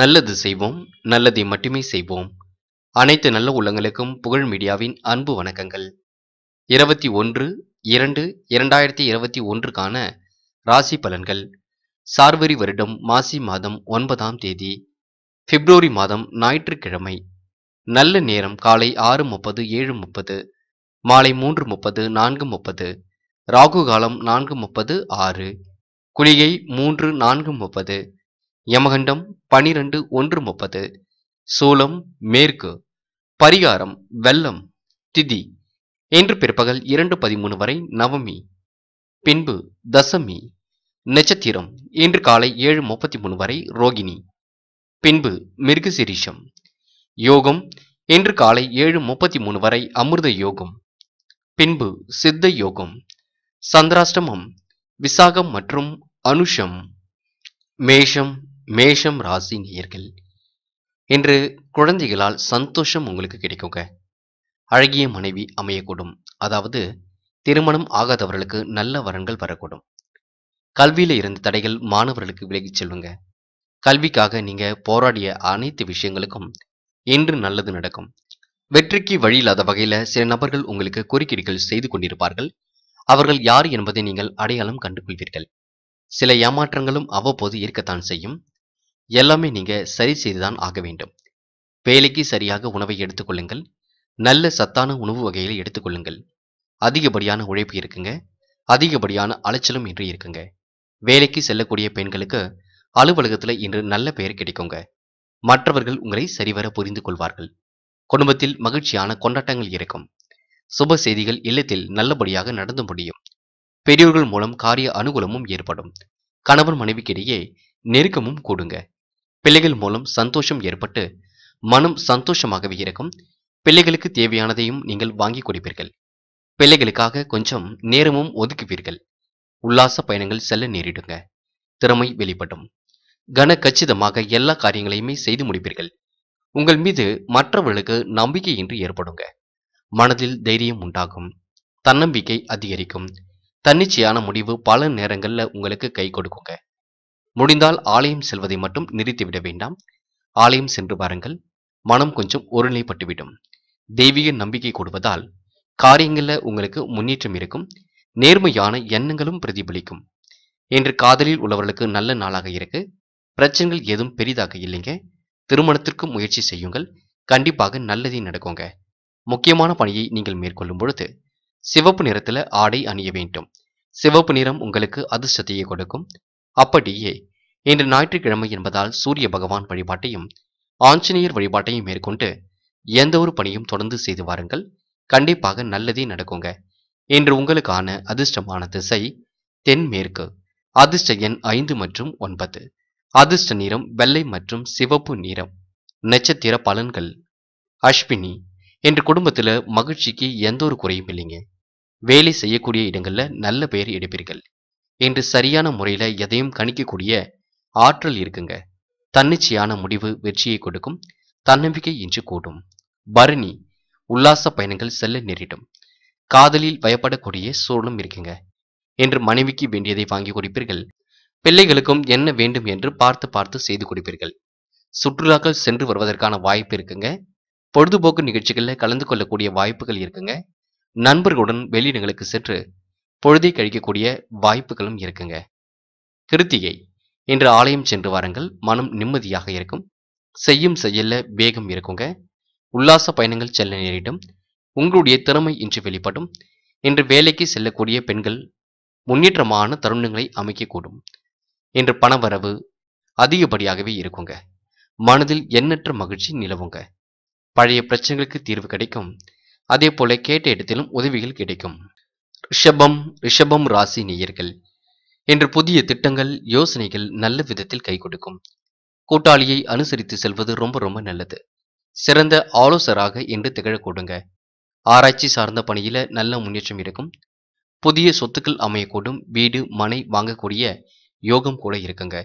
நல்லது செய்வோம் நல்லதை மட்டுமே செய்வோம் அனைத்து நல்ல உள்ளங்களுக்கும் புகழ் மீடியாவின் அன்பு வணக்கங்கள் இருபத்தி ஒன்று இரண்டு இரண்டாயிரத்தி இருபத்தி ஒன்றுக்கான ராசி பலன்கள் சார்வரி வருடம் மாசி மாதம் ஒன்பதாம் தேதி பிப்ரவரி மாதம் ஞாயிற்றுக்கிழமை நல்ல நேரம் காலை ஆறு முப்பது ஏழு முப்பது மாலை மூன்று முப்பது நான்கு முப்பது ராகு காலம் நான்கு முப்பது ஆறு குளிகை மூன்று நான்கு முப்பது யமகண்டம் பனிரெண்டு ஒன்று முப்பது சூலம் மேற்கு பரிகாரம் வெள்ளம் திதி என்று பிற்பகல் இரண்டு பதிமூணு வரை நவமி பின்பு தசமி நட்சத்திரம் இன்று காலை ஏழு முப்பத்தி மூணு வரை ரோகிணி பின்பு மிருகசிரீஷம் யோகம் இன்று காலை ஏழு முப்பத்தி மூணு வரை அமிர்த யோகம் பின்பு சித்த யோகம் சந்திராஷ்டமம் விசாகம் மற்றும் அனுஷம் மேஷம் மேஷம் ராசி நேயர்கள் இன்று குழந்தைகளால் சந்தோஷம் உங்களுக்கு கிடைக்குங்க அழகிய மனைவி அமையக்கூடும் அதாவது திருமணம் ஆகாதவர்களுக்கு நல்ல வரன்கள் வரக்கூடும் கல்வியில இருந்த தடைகள் மாணவர்களுக்கு விலகி செல்லுங்க கல்விக்காக நீங்க போராடிய அனைத்து விஷயங்களுக்கும் இன்று நல்லது நடக்கும் வெற்றிக்கு வழி இல்லாத வகையில சில நபர்கள் உங்களுக்கு குறுக்கீடுகள் செய்து கொண்டிருப்பார்கள் அவர்கள் யார் என்பதை நீங்கள் அடையாளம் கண்டுகொள்வீர்கள் சில ஏமாற்றங்களும் அவ்வப்போது இருக்கத்தான் செய்யும் எல்லாமே நீங்கள் சரி செய்துதான் ஆக வேண்டும் வேலைக்கு சரியாக உணவை எடுத்துக்கொள்ளுங்கள் நல்ல சத்தான உணவு வகைகளை எடுத்துக்கொள்ளுங்கள் அதிகப்படியான உழைப்பு இருக்குங்க அதிகப்படியான அலைச்சலும் இன்றி இருக்குங்க வேலைக்கு செல்லக்கூடிய பெண்களுக்கு அலுவலகத்தில் இன்று நல்ல பெயர் கிடைக்குங்க மற்றவர்கள் உங்களை சரிவர புரிந்து கொள்வார்கள் குடும்பத்தில் மகிழ்ச்சியான கொண்டாட்டங்கள் இருக்கும் சுப செய்திகள் இல்லத்தில் நல்லபடியாக நடந்து முடியும் பெரியோர்கள் மூலம் காரிய அனுகூலமும் ஏற்படும் கணவன் மனைவிக்கிடையே நெருக்கமும் கூடுங்க பிள்ளைகள் மூலம் சந்தோஷம் ஏற்பட்டு மனம் சந்தோஷமாகவே இருக்கும் பிள்ளைகளுக்கு தேவையானதையும் நீங்கள் வாங்கி கொடுப்பீர்கள் பிள்ளைகளுக்காக கொஞ்சம் நேரமும் ஒதுக்குவீர்கள் உல்லாச பயணங்கள் செல்ல நேரிடுங்க திறமை வெளிப்படும் கன கச்சிதமாக எல்லா காரியங்களையுமே செய்து முடிப்பீர்கள் உங்கள் மீது மற்றவர்களுக்கு நம்பிக்கை என்று ஏற்படுங்க மனதில் தைரியம் உண்டாகும் தன்னம்பிக்கை அதிகரிக்கும் தன்னிச்சையான முடிவு பல நேரங்களில் உங்களுக்கு கை கொடுக்குங்க முடிந்தால் ஆலயம் செல்வதை மட்டும் நிறுத்திவிட வேண்டாம் ஆலயம் சென்று பாருங்கள் மனம் கொஞ்சம் ஒருநிலைப்பட்டுவிடும் தெய்வீக நம்பிக்கை கொடுவதால் காரியங்களில் உங்களுக்கு முன்னேற்றம் இருக்கும் நேர்மையான எண்ணங்களும் பிரதிபலிக்கும் இன்று காதலில் உள்ளவர்களுக்கு நல்ல நாளாக இருக்கு பிரச்சனைகள் எதுவும் பெரிதாக இல்லைங்க திருமணத்திற்கு முயற்சி செய்யுங்கள் கண்டிப்பாக நல்லதே நடக்குங்க முக்கியமான பணியை நீங்கள் மேற்கொள்ளும் பொழுது சிவப்பு நிறத்தில் ஆடை அணிய வேண்டும் சிவப்பு நிறம் உங்களுக்கு அதிர்ஷ்டத்தையே கொடுக்கும் அப்படியே இன்று ஞாயிற்றுக்கிழமை என்பதால் சூரிய பகவான் வழிபாட்டையும் ஆஞ்சநேயர் வழிபாட்டையும் மேற்கொண்டு எந்த ஒரு பணியும் தொடர்ந்து செய்து வாருங்கள் கண்டிப்பாக நல்லதே நடக்குங்க இன்று உங்களுக்கான அதிர்ஷ்டமான திசை தென்மேற்கு அதிர்ஷ்ட எண் ஐந்து மற்றும் ஒன்பது அதிர்ஷ்ட நிறம் வெள்ளை மற்றும் சிவப்பு நிறம் நட்சத்திர பலன்கள் அஸ்வினி என்று குடும்பத்தில் மகிழ்ச்சிக்கு எந்த ஒரு குறையும் இல்லைங்க வேலை செய்யக்கூடிய இடங்களில் நல்ல பெயர் எடுப்பீர்கள் என்று சரியான முறையில் எதையும் கணிக்கக்கூடிய ஆற்றல் இருக்குங்க தன்னிச்சையான முடிவு வெற்றியை கொடுக்கும் தன்னம்பிக்கை இன்று கூடும் பரணி உல்லாச பயணங்கள் செல்ல நேரிடும் காதலில் பயப்படக்கூடிய சூழலும் இருக்குங்க என்று மனைவிக்கு வேண்டியதை வாங்கி கொடுப்பீர்கள் பிள்ளைகளுக்கும் என்ன வேண்டும் என்று பார்த்து பார்த்து செய்து கொடுப்பீர்கள் சுற்றுலாக்கள் சென்று வருவதற்கான வாய்ப்பு இருக்குங்க பொழுதுபோக்கு நிகழ்ச்சிகளில் கலந்து கொள்ளக்கூடிய வாய்ப்புகள் இருக்குங்க நண்பர்களுடன் வெளியிடங்களுக்கு சென்று பொழுதை கழிக்கக்கூடிய வாய்ப்புகளும் இருக்குங்க கிருத்திகை இன்று ஆலயம் சென்று வாருங்கள் மனம் நிம்மதியாக இருக்கும் செய்யும் செய்யல வேகம் இருக்குங்க உல்லாச பயணங்கள் செல்ல நேரிடும் உங்களுடைய திறமை இன்று வெளிப்படும் இன்று வேலைக்கு செல்லக்கூடிய பெண்கள் முன்னேற்றமான தருணங்களை அமைக்கக்கூடும் இன்று பணவரவு அதிகப்படியாகவே இருக்குங்க மனதில் எண்ணற்ற மகிழ்ச்சி நிலவுங்க பழைய பிரச்சனைகளுக்கு தீர்வு கிடைக்கும் அதே போல கேட்ட இடத்திலும் உதவிகள் கிடைக்கும் ரிஷபம் ரிஷபம் ராசி நேயர்கள் என்று புதிய திட்டங்கள் யோசனைகள் நல்ல விதத்தில் கை கொடுக்கும் கூட்டாளியை அனுசரித்து செல்வது ரொம்ப ரொம்ப நல்லது சிறந்த ஆலோசராக என்று திகழ கொடுங்க ஆராய்ச்சி சார்ந்த பணியில நல்ல முன்னேற்றம் இருக்கும் புதிய சொத்துக்கள் அமையக்கூடும் வீடு மனை வாங்கக்கூடிய யோகம் கூட இருக்குங்க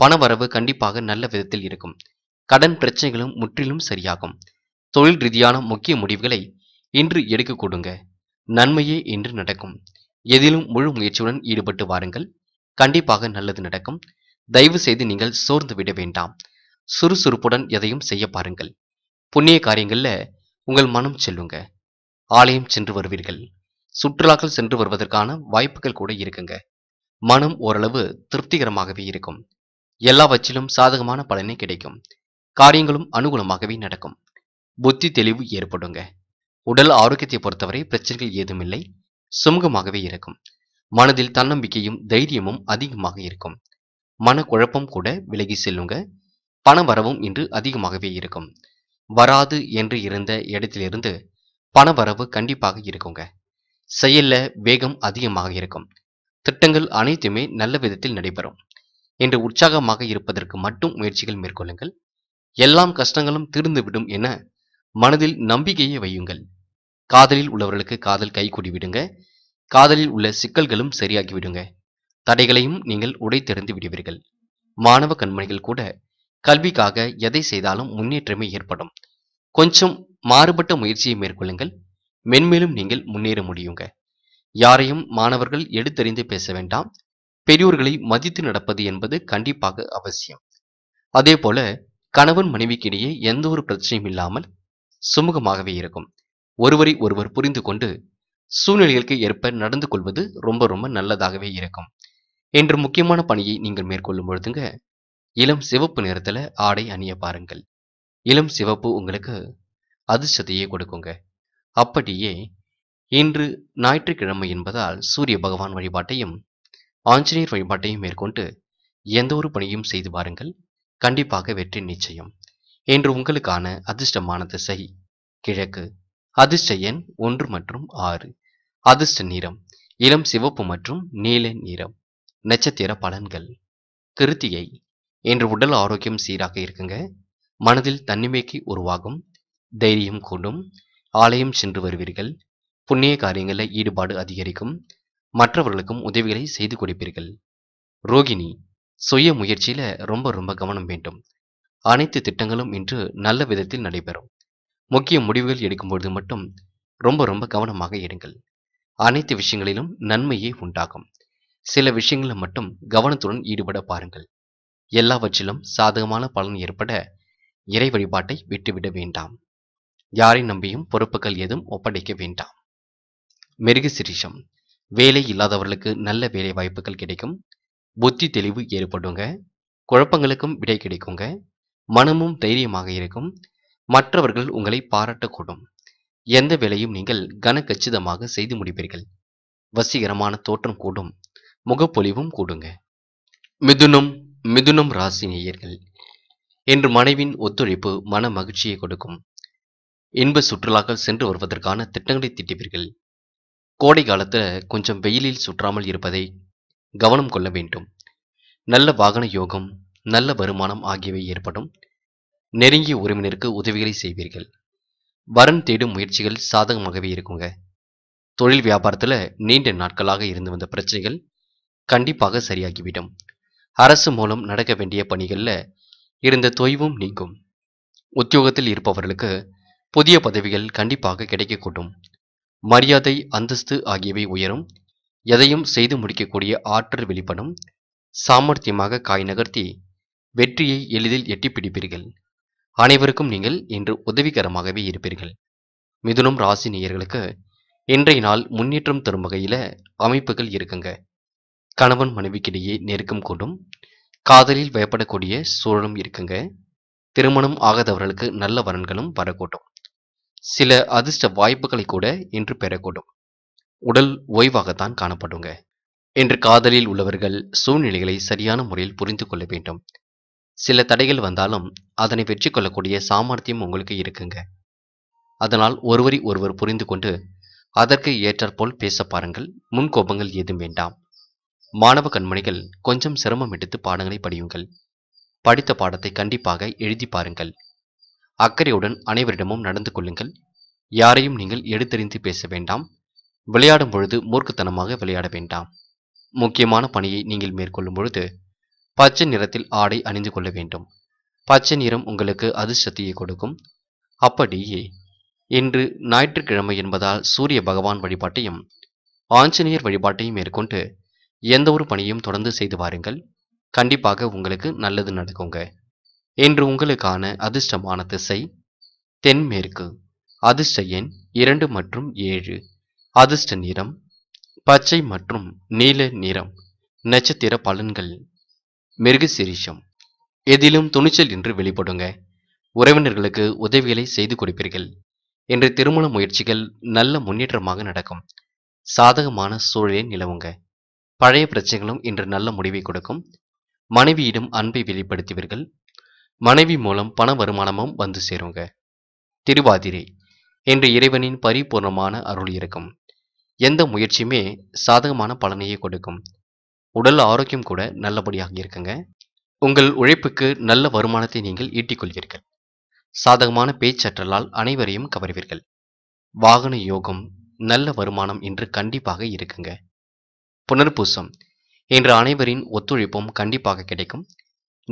பண வரவு கண்டிப்பாக நல்ல விதத்தில் இருக்கும் கடன் பிரச்சனைகளும் முற்றிலும் சரியாகும் தொழில் ரீதியான முக்கிய முடிவுகளை இன்று எடுக்க கொடுங்க நன்மையே இன்று நடக்கும் எதிலும் முழு முயற்சியுடன் ஈடுபட்டு வாருங்கள் கண்டிப்பாக நல்லது நடக்கும் தயவு செய்து நீங்கள் சோர்ந்து விட வேண்டாம் சுறுசுறுப்புடன் எதையும் செய்ய பாருங்கள் புண்ணிய காரியங்கள்ல உங்கள் மனம் செல்லுங்க ஆலயம் சென்று வருவீர்கள் சுற்றுலாக்கள் சென்று வருவதற்கான வாய்ப்புகள் கூட இருக்குங்க மனம் ஓரளவு திருப்திகரமாகவே இருக்கும் எல்லாவற்றிலும் சாதகமான பலனே கிடைக்கும் காரியங்களும் அனுகூலமாகவே நடக்கும் புத்தி தெளிவு ஏற்படுங்க உடல் ஆரோக்கியத்தை பொறுத்தவரை பிரச்சனைகள் ஏதுமில்லை சுமூகமாகவே இருக்கும் மனதில் தன்னம்பிக்கையும் தைரியமும் அதிகமாக இருக்கும் மனக்குழப்பம் கூட விலகி செல்லுங்க பண வரவும் இன்று அதிகமாகவே இருக்கும் வராது என்று இருந்த இடத்திலிருந்து பணவரவு கண்டிப்பாக இருக்குங்க செயல்ல வேகம் அதிகமாக இருக்கும் திட்டங்கள் அனைத்துமே நல்ல விதத்தில் நடைபெறும் என்று உற்சாகமாக இருப்பதற்கு மட்டும் முயற்சிகள் மேற்கொள்ளுங்கள் எல்லாம் கஷ்டங்களும் தீர்ந்துவிடும் என மனதில் நம்பிக்கையை வையுங்கள் காதலில் உள்ளவர்களுக்கு காதல் கை விடுங்க காதலில் உள்ள சிக்கல்களும் சரியாகி விடுங்க தடைகளையும் நீங்கள் உடைத்தெறிந்து விடுவீர்கள் மாணவ கண்மணிகள் கூட கல்விக்காக எதை செய்தாலும் முன்னேற்றமே ஏற்படும் கொஞ்சம் மாறுபட்ட முயற்சியை மேற்கொள்ளுங்கள் மென்மேலும் நீங்கள் முன்னேற முடியுங்க யாரையும் மாணவர்கள் எடுத்தறிந்து பேச வேண்டாம் பெரியோர்களை மதித்து நடப்பது என்பது கண்டிப்பாக அவசியம் அதே போல கணவன் மனைவிக்கிடையே எந்த ஒரு பிரச்சனையும் இல்லாமல் சுமூகமாகவே இருக்கும் ஒருவரை ஒருவர் புரிந்து கொண்டு சூழ்நிலைகளுக்கு ஏற்ப நடந்து கொள்வது ரொம்ப ரொம்ப நல்லதாகவே இருக்கும் என்று முக்கியமான பணியை நீங்கள் மேற்கொள்ளும் பொழுதுங்க இளம் சிவப்பு நேரத்தில் ஆடை அணிய பாருங்கள் இளம் சிவப்பு உங்களுக்கு அதிர்ஷ்டத்தையே கொடுக்குங்க அப்படியே இன்று ஞாயிற்றுக்கிழமை என்பதால் சூரிய பகவான் வழிபாட்டையும் ஆஞ்சநேயர் வழிபாட்டையும் மேற்கொண்டு எந்த ஒரு பணியும் செய்து பாருங்கள் கண்டிப்பாக வெற்றி நிச்சயம் என்று உங்களுக்கான அதிர்ஷ்டமான திசை கிழக்கு அதிர்ஷ்ட எண் ஒன்று மற்றும் ஆறு அதிர்ஷ்ட நிறம் இளம் சிவப்பு மற்றும் நீல நிறம் நட்சத்திர பலன்கள் திருத்தியை என்று உடல் ஆரோக்கியம் சீராக இருக்குங்க மனதில் தன்னிமைக்கு உருவாகும் தைரியம் கூடும் ஆலயம் சென்று வருவீர்கள் புண்ணிய காரியங்களில் ஈடுபாடு அதிகரிக்கும் மற்றவர்களுக்கும் உதவிகளை செய்து கொடுப்பீர்கள் ரோகிணி சுய முயற்சியில ரொம்ப ரொம்ப கவனம் வேண்டும் அனைத்து திட்டங்களும் இன்று நல்ல விதத்தில் நடைபெறும் முக்கிய முடிவுகள் எடுக்கும்பொழுது மட்டும் ரொம்ப ரொம்ப கவனமாக எடுங்கள் அனைத்து விஷயங்களிலும் நன்மையே உண்டாகும் சில விஷயங்களில் மட்டும் கவனத்துடன் ஈடுபட பாருங்கள் எல்லாவற்றிலும் சாதகமான பலன் ஏற்பட இறை வழிபாட்டை விட்டுவிட வேண்டாம் யாரை நம்பியும் பொறுப்புகள் எதுவும் ஒப்படைக்க வேண்டாம் மிருக சிரிஷம் வேலை இல்லாதவர்களுக்கு நல்ல வேலை வாய்ப்புகள் கிடைக்கும் புத்தி தெளிவு ஏற்படுங்க குழப்பங்களுக்கும் விடை கிடைக்குங்க மனமும் தைரியமாக இருக்கும் மற்றவர்கள் உங்களை பாராட்டக்கூடும் எந்த வேலையும் நீங்கள் கனக்கச்சிதமாக செய்து முடிப்பீர்கள் வசீகரமான தோற்றம் கூடும் முகப்பொலிவும் கூடுங்க மிதுனம் மிதுனம் ராசி நேயர்கள் என்று மனைவின் ஒத்துழைப்பு மன மகிழ்ச்சியை கொடுக்கும் இன்ப சுற்றுலாக்கள் சென்று வருவதற்கான திட்டங்களை திட்டிப்பீர்கள் கோடை காலத்தில் கொஞ்சம் வெயிலில் சுற்றாமல் இருப்பதை கவனம் கொள்ள வேண்டும் நல்ல வாகன யோகம் நல்ல வருமானம் ஆகியவை ஏற்படும் நெருங்கிய உறவினருக்கு உதவிகளை செய்வீர்கள் வரன் தேடும் முயற்சிகள் சாதகமாகவே இருக்குங்க தொழில் வியாபாரத்தில் நீண்ட நாட்களாக இருந்து வந்த பிரச்சனைகள் கண்டிப்பாக சரியாகிவிடும் அரசு மூலம் நடக்க வேண்டிய பணிகளில் இருந்த தொய்வும் நீங்கும் உத்தியோகத்தில் இருப்பவர்களுக்கு புதிய பதவிகள் கண்டிப்பாக கிடைக்கக்கூடும் மரியாதை அந்தஸ்து ஆகியவை உயரும் எதையும் செய்து முடிக்கக்கூடிய ஆற்றல் வெளிப்படும் சாமர்த்தியமாக காய் நகர்த்தி வெற்றியை எளிதில் எட்டி பிடிப்பீர்கள் அனைவருக்கும் நீங்கள் இன்று உதவிகரமாகவே இருப்பீர்கள் மிதுனம் ராசி நேயர்களுக்கு இன்றைய நாள் முன்னேற்றம் தரும் வகையில் அமைப்புகள் இருக்குங்க கணவன் மனைவிக்கிடையே நெருக்கம் கொண்டும் காதலில் வயப்படக்கூடிய சூழலும் இருக்குங்க திருமணம் ஆகாதவர்களுக்கு நல்ல வரன்களும் வரக்கூடும் சில அதிர்ஷ்ட வாய்ப்புகளை கூட இன்று பெறக்கூடும் உடல் ஓய்வாகத்தான் காணப்படுங்க இன்று காதலில் உள்ளவர்கள் சூழ்நிலைகளை சரியான முறையில் புரிந்து கொள்ள வேண்டும் சில தடைகள் வந்தாலும் அதனை வெற்றி கொள்ளக்கூடிய சாமர்த்தியம் உங்களுக்கு இருக்குங்க அதனால் ஒருவரை ஒருவர் புரிந்து கொண்டு அதற்கு ஏற்றாற்போல் பேச பாருங்கள் முன்கோபங்கள் ஏதும் வேண்டாம் மாணவ கண்மணிகள் கொஞ்சம் சிரமம் எடுத்து பாடங்களை படியுங்கள் படித்த பாடத்தை கண்டிப்பாக எழுதி பாருங்கள் அக்கறையுடன் அனைவரிடமும் நடந்து கொள்ளுங்கள் யாரையும் நீங்கள் எடுத்தறிந்து பேச வேண்டாம் விளையாடும் பொழுது மூர்க்கத்தனமாக விளையாட வேண்டாம் முக்கியமான பணியை நீங்கள் மேற்கொள்ளும் பொழுது பச்சை நிறத்தில் ஆடை அணிந்து கொள்ள வேண்டும் பச்சை நிறம் உங்களுக்கு அதிர்ஷ்டத்தையை கொடுக்கும் அப்படியே இன்று ஞாயிற்றுக்கிழமை என்பதால் சூரிய பகவான் வழிபாட்டையும் ஆஞ்சநேயர் வழிபாட்டையும் மேற்கொண்டு எந்த ஒரு பணியும் தொடர்ந்து செய்து வாருங்கள் கண்டிப்பாக உங்களுக்கு நல்லது நடக்குங்க இன்று உங்களுக்கான அதிர்ஷ்டமான திசை தென்மேற்கு அதிர்ஷ்ட எண் இரண்டு மற்றும் ஏழு அதிர்ஷ்ட நிறம் பச்சை மற்றும் நீல நிறம் நட்சத்திர பலன்கள் சிரிஷம் எதிலும் துணிச்சல் என்று வெளிப்படுங்க உறவினர்களுக்கு உதவிகளை செய்து கொடுப்பீர்கள் என்று திருமண முயற்சிகள் நல்ல முன்னேற்றமாக நடக்கும் சாதகமான சூழலை நிலவுங்க பழைய பிரச்சனைகளும் இன்று நல்ல முடிவை கொடுக்கும் மனைவியிடம் அன்பை வெளிப்படுத்துவீர்கள் மனைவி மூலம் பண வருமானமும் வந்து சேருங்க திருவாதிரை என்று இறைவனின் பரிபூர்ணமான அருள் இருக்கும் எந்த முயற்சியுமே சாதகமான பலனையே கொடுக்கும் உடல் ஆரோக்கியம் கூட நல்லபடியாக இருக்குங்க உங்கள் உழைப்புக்கு நல்ல வருமானத்தை நீங்கள் ஈட்டிக்கொள்வீர்கள் சாதகமான பேச்சற்றலால் அனைவரையும் கவர்வீர்கள் வாகன யோகம் நல்ல வருமானம் என்று கண்டிப்பாக இருக்குங்க புனர்பூசம் என்று அனைவரின் ஒத்துழைப்பும் கண்டிப்பாக கிடைக்கும்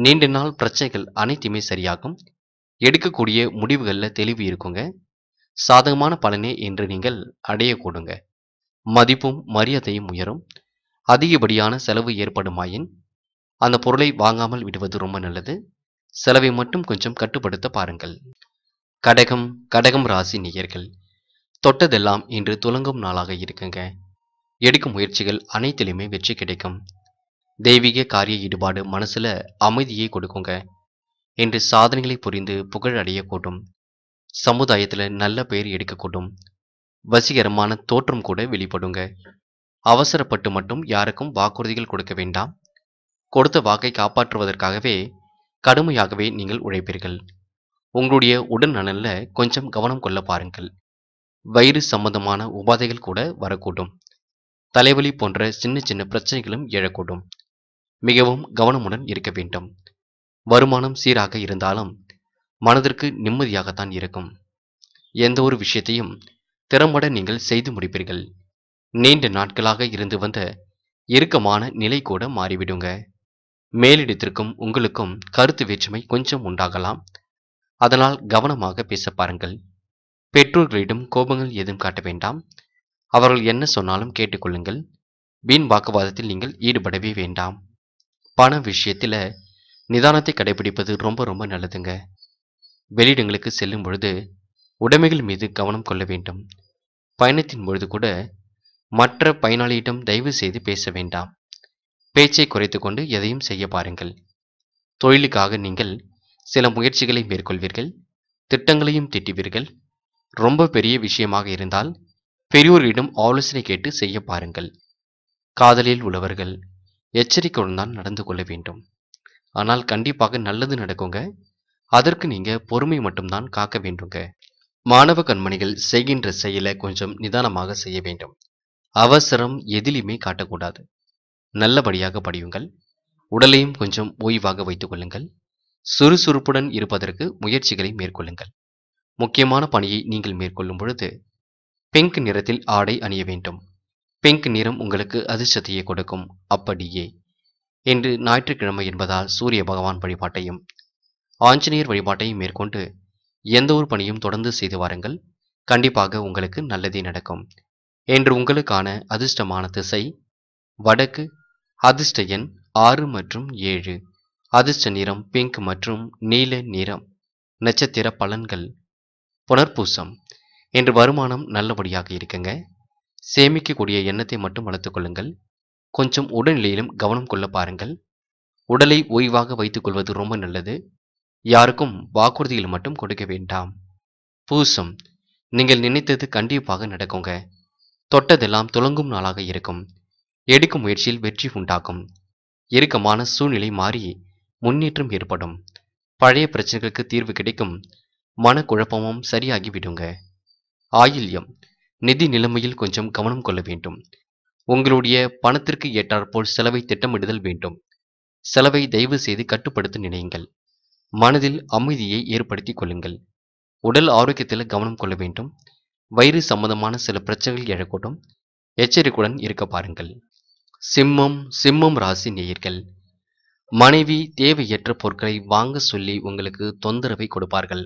நீண்ட நாள் பிரச்சனைகள் அனைத்துமே சரியாகும் எடுக்கக்கூடிய முடிவுகளில் தெளிவு இருக்குங்க சாதகமான பலனே என்று நீங்கள் அடையக்கூடுங்க மதிப்பும் மரியாதையும் உயரும் அதிகப்படியான செலவு ஏற்படுமாயின் அந்த பொருளை வாங்காமல் விடுவது ரொம்ப நல்லது செலவை மட்டும் கொஞ்சம் கட்டுப்படுத்த பாருங்கள் கடகம் கடகம் ராசி நேயர்கள் தொட்டதெல்லாம் இன்று துலங்கும் நாளாக இருக்குங்க எடுக்கும் முயற்சிகள் அனைத்திலுமே வெற்றி கிடைக்கும் தெய்வீக காரிய ஈடுபாடு மனசுல அமைதியை கொடுக்குங்க என்று சாதனைகளை புரிந்து புகழ் அடையக்கூடும் சமுதாயத்தில் நல்ல பெயர் எடுக்கக்கூடும் வசீகரமான தோற்றம் கூட வெளிப்படுங்க அவசரப்பட்டு மட்டும் யாருக்கும் வாக்குறுதிகள் கொடுக்க வேண்டாம் கொடுத்த வாக்கை காப்பாற்றுவதற்காகவே கடுமையாகவே நீங்கள் உழைப்பீர்கள் உங்களுடைய உடல் நலனில் கொஞ்சம் கவனம் கொள்ள பாருங்கள் வயிறு சம்பந்தமான உபாதைகள் கூட வரக்கூடும் தலைவலி போன்ற சின்ன சின்ன பிரச்சனைகளும் எழக்கூடும் மிகவும் கவனமுடன் இருக்க வேண்டும் வருமானம் சீராக இருந்தாலும் மனதிற்கு நிம்மதியாகத்தான் இருக்கும் எந்த ஒரு விஷயத்தையும் திறம்பட நீங்கள் செய்து முடிப்பீர்கள் நீண்ட நாட்களாக இருந்து வந்த இறுக்கமான நிலை கூட மாறிவிடுங்க மேலிடத்திற்கும் உங்களுக்கும் கருத்து வேற்றுமை கொஞ்சம் உண்டாகலாம் அதனால் கவனமாக பேச பாருங்கள் பெற்றோர்களிடம் கோபங்கள் எதுவும் காட்ட வேண்டாம் அவர்கள் என்ன சொன்னாலும் கேட்டுக்கொள்ளுங்கள் வீண் வாக்குவாதத்தில் நீங்கள் ஈடுபடவே வேண்டாம் பண விஷயத்தில் நிதானத்தை கடைபிடிப்பது ரொம்ப ரொம்ப நல்லதுங்க வெளியிடங்களுக்கு செல்லும் பொழுது உடைமைகள் மீது கவனம் கொள்ள வேண்டும் பயணத்தின் பொழுது கூட மற்ற பயனாளியிடம் தயவு செய்து பேச வேண்டாம் பேச்சை குறைத்து கொண்டு எதையும் செய்ய பாருங்கள் தொழிலுக்காக நீங்கள் சில முயற்சிகளை மேற்கொள்வீர்கள் திட்டங்களையும் திட்டுவீர்கள் ரொம்ப பெரிய விஷயமாக இருந்தால் பெரியோரிடம் ஆலோசனை கேட்டு செய்ய பாருங்கள் காதலில் உள்ளவர்கள் எச்சரிக்கையுடன் தான் நடந்து கொள்ள வேண்டும் ஆனால் கண்டிப்பாக நல்லது நடக்குங்க அதற்கு நீங்க பொறுமை மட்டும்தான் காக்க வேண்டுங்க மாணவ கண்மணிகள் செய்கின்ற செயலை கொஞ்சம் நிதானமாக செய்ய வேண்டும் அவசரம் எதிலுமே காட்டக்கூடாது நல்லபடியாக படியுங்கள் உடலையும் கொஞ்சம் ஓய்வாக வைத்துக் கொள்ளுங்கள் சுறுசுறுப்புடன் இருப்பதற்கு முயற்சிகளை மேற்கொள்ளுங்கள் முக்கியமான பணியை நீங்கள் மேற்கொள்ளும் பொழுது பிங்க் நிறத்தில் ஆடை அணிய வேண்டும் பிங்க் நிறம் உங்களுக்கு அதிர்ஷ்டத்தையே கொடுக்கும் அப்படியே என்று ஞாயிற்றுக்கிழமை என்பதால் சூரிய பகவான் வழிபாட்டையும் ஆஞ்சநேயர் வழிபாட்டையும் மேற்கொண்டு எந்த ஒரு பணியும் தொடர்ந்து செய்து வாருங்கள் கண்டிப்பாக உங்களுக்கு நல்லதே நடக்கும் என்று உங்களுக்கான அதிர்ஷ்டமான திசை வடக்கு அதிர்ஷ்ட எண் ஆறு மற்றும் ஏழு அதிர்ஷ்ட நிறம் பிங்க் மற்றும் நீல நிறம் நட்சத்திர பலன்கள் புனர்பூசம் என்று வருமானம் நல்லபடியாக இருக்குங்க சேமிக்கக்கூடிய எண்ணத்தை மட்டும் வளர்த்துக்கொள்ளுங்கள் கொஞ்சம் உடல்நிலையிலும் கவனம் கொள்ள பாருங்கள் உடலை ஓய்வாக வைத்துக்கொள்வது ரொம்ப நல்லது யாருக்கும் வாக்குறுதிகள் மட்டும் கொடுக்க வேண்டாம் பூசம் நீங்கள் நினைத்தது கண்டிப்பாக நடக்குங்க தொட்டதெல்லாம் துளங்கும் நாளாக இருக்கும் எடுக்கும் முயற்சியில் வெற்றி உண்டாக்கும் இறுக்கமான சூழ்நிலை மாறி முன்னேற்றம் ஏற்படும் பழைய பிரச்சனைகளுக்கு தீர்வு கிடைக்கும் மனக்குழப்பமும் சரியாகி விடுங்க ஆயில்யம் நிதி நிலைமையில் கொஞ்சம் கவனம் கொள்ள வேண்டும் உங்களுடைய பணத்திற்கு ஏற்றாற்போல் செலவை திட்டமிடுதல் வேண்டும் செலவை தயவு செய்து கட்டுப்படுத்த நினையுங்கள் மனதில் அமைதியை ஏற்படுத்திக் கொள்ளுங்கள் உடல் ஆரோக்கியத்தில் கவனம் கொள்ள வேண்டும் வயிறு சம்பந்தமான சில பிரச்சனைகள் எழக்கூடும் எச்சரிக்கையுடன் இருக்க பாருங்கள் சிம்மம் சிம்மம் ராசி நேயர்கள் மனைவி தேவையற்ற பொருட்களை வாங்க சொல்லி உங்களுக்கு தொந்தரவை கொடுப்பார்கள்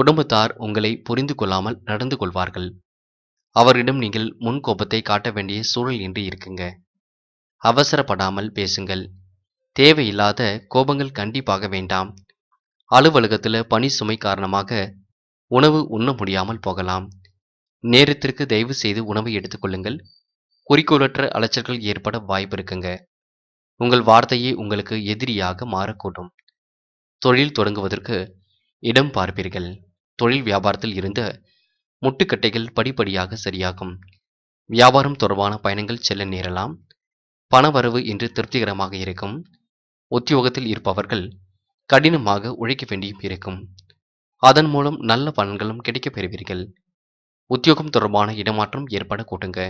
குடும்பத்தார் உங்களை புரிந்து கொள்ளாமல் நடந்து கொள்வார்கள் அவரிடம் நீங்கள் முன்கோபத்தை காட்ட வேண்டிய சூழல் இன்றி இருக்குங்க அவசரப்படாமல் பேசுங்கள் தேவையில்லாத கோபங்கள் கண்டிப்பாக வேண்டாம் அலுவலகத்தில் பனி சுமை காரணமாக உணவு உண்ண முடியாமல் போகலாம் நேரத்திற்கு தயவு செய்து உணவை எடுத்துக்கொள்ளுங்கள் குறிக்கோளற்ற அலைச்சல்கள் ஏற்பட வாய்ப்பு இருக்குங்க உங்கள் வார்த்தையே உங்களுக்கு எதிரியாக மாறக்கூடும் தொழில் தொடங்குவதற்கு இடம் பார்ப்பீர்கள் தொழில் வியாபாரத்தில் இருந்த முட்டுக்கட்டைகள் படிப்படியாக சரியாகும் வியாபாரம் தொடர்பான பயணங்கள் செல்ல நேரலாம் பணவரவு இன்று திருப்திகரமாக இருக்கும் உத்தியோகத்தில் இருப்பவர்கள் கடினமாக உழைக்க வேண்டியும் இருக்கும் அதன் மூலம் நல்ல பலன்களும் கிடைக்கப் பெறுவீர்கள் உத்தியோகம் தொடர்பான இடமாற்றம் ஏற்பட கூட்டுங்க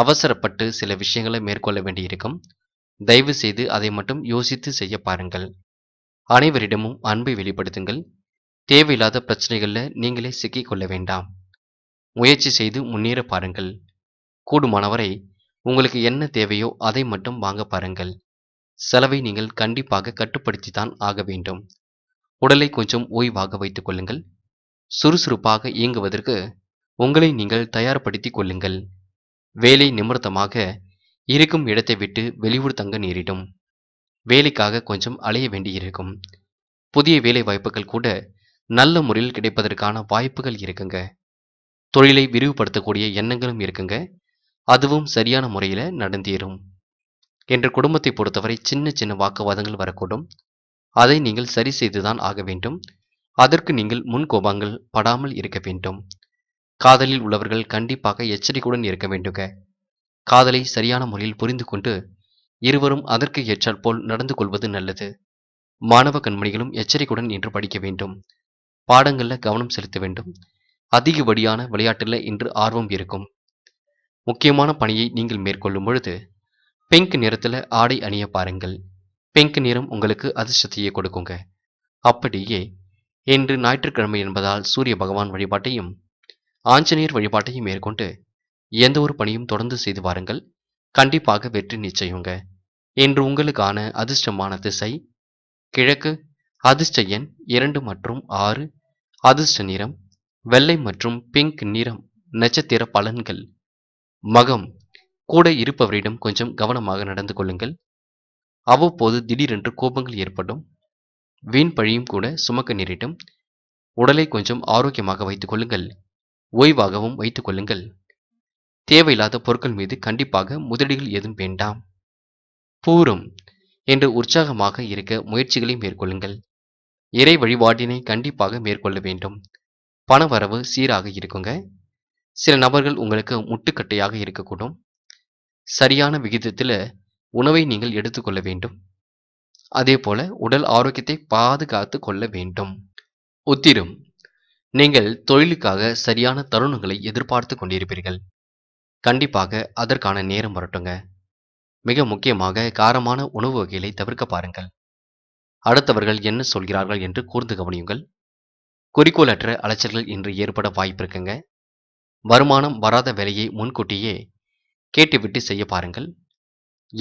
அவசரப்பட்டு சில விஷயங்களை மேற்கொள்ள வேண்டியிருக்கும் தயவு செய்து அதை மட்டும் யோசித்து செய்ய பாருங்கள் அனைவரிடமும் அன்பை வெளிப்படுத்துங்கள் தேவையில்லாத பிரச்சனைகளில் நீங்களே சிக்கிக்கொள்ள வேண்டாம் முயற்சி செய்து முன்னேற பாருங்கள் கூடுமானவரை உங்களுக்கு என்ன தேவையோ அதை மட்டும் வாங்க பாருங்கள் செலவை நீங்கள் கண்டிப்பாக கட்டுப்படுத்தி தான் ஆக வேண்டும் உடலை கொஞ்சம் ஓய்வாக வைத்துக் கொள்ளுங்கள் சுறுசுறுப்பாக இயங்குவதற்கு உங்களை நீங்கள் தயார்படுத்திக் கொள்ளுங்கள் வேலை நிமித்தமாக இருக்கும் இடத்தை விட்டு வெளியூர் தங்க நேரிடும் வேலைக்காக கொஞ்சம் அலைய வேண்டியிருக்கும் புதிய வேலை வாய்ப்புகள் கூட நல்ல முறையில் கிடைப்பதற்கான வாய்ப்புகள் இருக்குங்க தொழிலை விரிவுபடுத்தக்கூடிய எண்ணங்களும் இருக்குங்க அதுவும் சரியான முறையில் நடந்தேறும் என்ற குடும்பத்தை பொறுத்தவரை சின்ன சின்ன வாக்குவாதங்கள் வரக்கூடும் அதை நீங்கள் சரி செய்துதான் ஆக வேண்டும் அதற்கு நீங்கள் முன் கோபங்கள் படாமல் இருக்க வேண்டும் காதலில் உள்ளவர்கள் கண்டிப்பாக எச்சரிக்கையுடன் இருக்க வேண்டுங்க காதலை சரியான முறையில் புரிந்து கொண்டு இருவரும் அதற்கு ஏற்றால் போல் நடந்து கொள்வது நல்லது மாணவ கண்மணிகளும் எச்சரிக்கையுடன் இன்று படிக்க வேண்டும் பாடங்களில் கவனம் செலுத்த வேண்டும் அதிகப்படியான விளையாட்டில் இன்று ஆர்வம் இருக்கும் முக்கியமான பணியை நீங்கள் மேற்கொள்ளும் பொழுது பிங்க் நிறத்தில் ஆடை அணிய பாருங்கள் பிங்க் நிறம் உங்களுக்கு அதிர்ஷ்டத்தையே கொடுக்குங்க அப்படியே இன்று ஞாயிற்றுக்கிழமை என்பதால் சூரிய பகவான் வழிபாட்டையும் ஆஞ்சநேயர் வழிபாட்டையும் மேற்கொண்டு எந்த ஒரு பணியும் தொடர்ந்து செய்து வாருங்கள் கண்டிப்பாக வெற்றி நிச்சயங்க இன்று உங்களுக்கான அதிர்ஷ்டமான திசை கிழக்கு அதிர்ஷ்ட எண் இரண்டு மற்றும் ஆறு அதிர்ஷ்ட நிறம் வெள்ளை மற்றும் பிங்க் நிறம் நட்சத்திர பலன்கள் மகம் கூட இருப்பவரிடம் கொஞ்சம் கவனமாக நடந்து கொள்ளுங்கள் அவ்வப்போது திடீரென்று கோபங்கள் ஏற்படும் வீண் பழியும் கூட சுமக்க நேரிடும் உடலை கொஞ்சம் ஆரோக்கியமாக வைத்துக் கொள்ளுங்கள் ஓய்வாகவும் வைத்துக் கொள்ளுங்கள் தேவையில்லாத பொருட்கள் மீது கண்டிப்பாக முதலீடுகள் எதுவும் வேண்டாம் பூரும் என்று உற்சாகமாக இருக்க முயற்சிகளை மேற்கொள்ளுங்கள் இறை வழிபாட்டினை கண்டிப்பாக மேற்கொள்ள வேண்டும் பண வரவு சீராக இருக்குங்க சில நபர்கள் உங்களுக்கு முட்டுக்கட்டையாக இருக்கக்கூடும் சரியான விகிதத்தில் உணவை நீங்கள் எடுத்துக்கொள்ள வேண்டும் அதே போல உடல் ஆரோக்கியத்தை பாதுகாத்து கொள்ள வேண்டும் உத்திரம் நீங்கள் தொழிலுக்காக சரியான தருணங்களை எதிர்பார்த்து கொண்டிருப்பீர்கள் கண்டிப்பாக அதற்கான நேரம் வரட்டுங்க மிக முக்கியமாக காரமான உணவு வகைகளை தவிர்க்க பாருங்கள் அடுத்தவர்கள் என்ன சொல்கிறார்கள் என்று கூர்ந்து கவனியுங்கள் குறிக்கோளற்ற அலைச்சல்கள் இன்று ஏற்பட வாய்ப்பிருக்குங்க வருமானம் வராத வேலையை முன்கூட்டியே கேட்டுவிட்டு செய்ய பாருங்கள்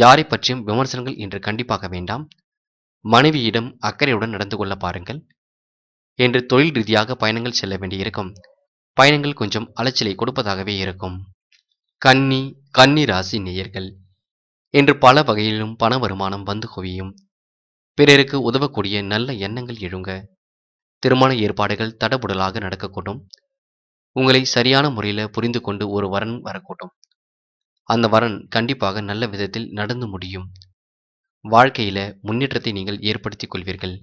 யாரை பற்றியும் விமர்சனங்கள் இன்று கண்டிப்பாக வேண்டாம் மனைவியிடம் அக்கறையுடன் நடந்து கொள்ள பாருங்கள் என்று தொழில் ரீதியாக பயணங்கள் செல்ல வேண்டியிருக்கும் பயணங்கள் கொஞ்சம் அலைச்சலை கொடுப்பதாகவே இருக்கும் கன்னி கன்னி ராசி நேயர்கள் என்று பல வகையிலும் பண வருமானம் வந்து குவியும் பிறருக்கு உதவக்கூடிய நல்ல எண்ணங்கள் எழுங்க திருமண ஏற்பாடுகள் தடபுடலாக நடக்கக்கூடும் உங்களை சரியான முறையில் புரிந்து கொண்டு ஒரு வரன் வரக்கூடும் அந்த வரன் கண்டிப்பாக நல்ல விதத்தில் நடந்து முடியும் வாழ்க்கையில முன்னேற்றத்தை நீங்கள் ஏற்படுத்திக் கொள்வீர்கள்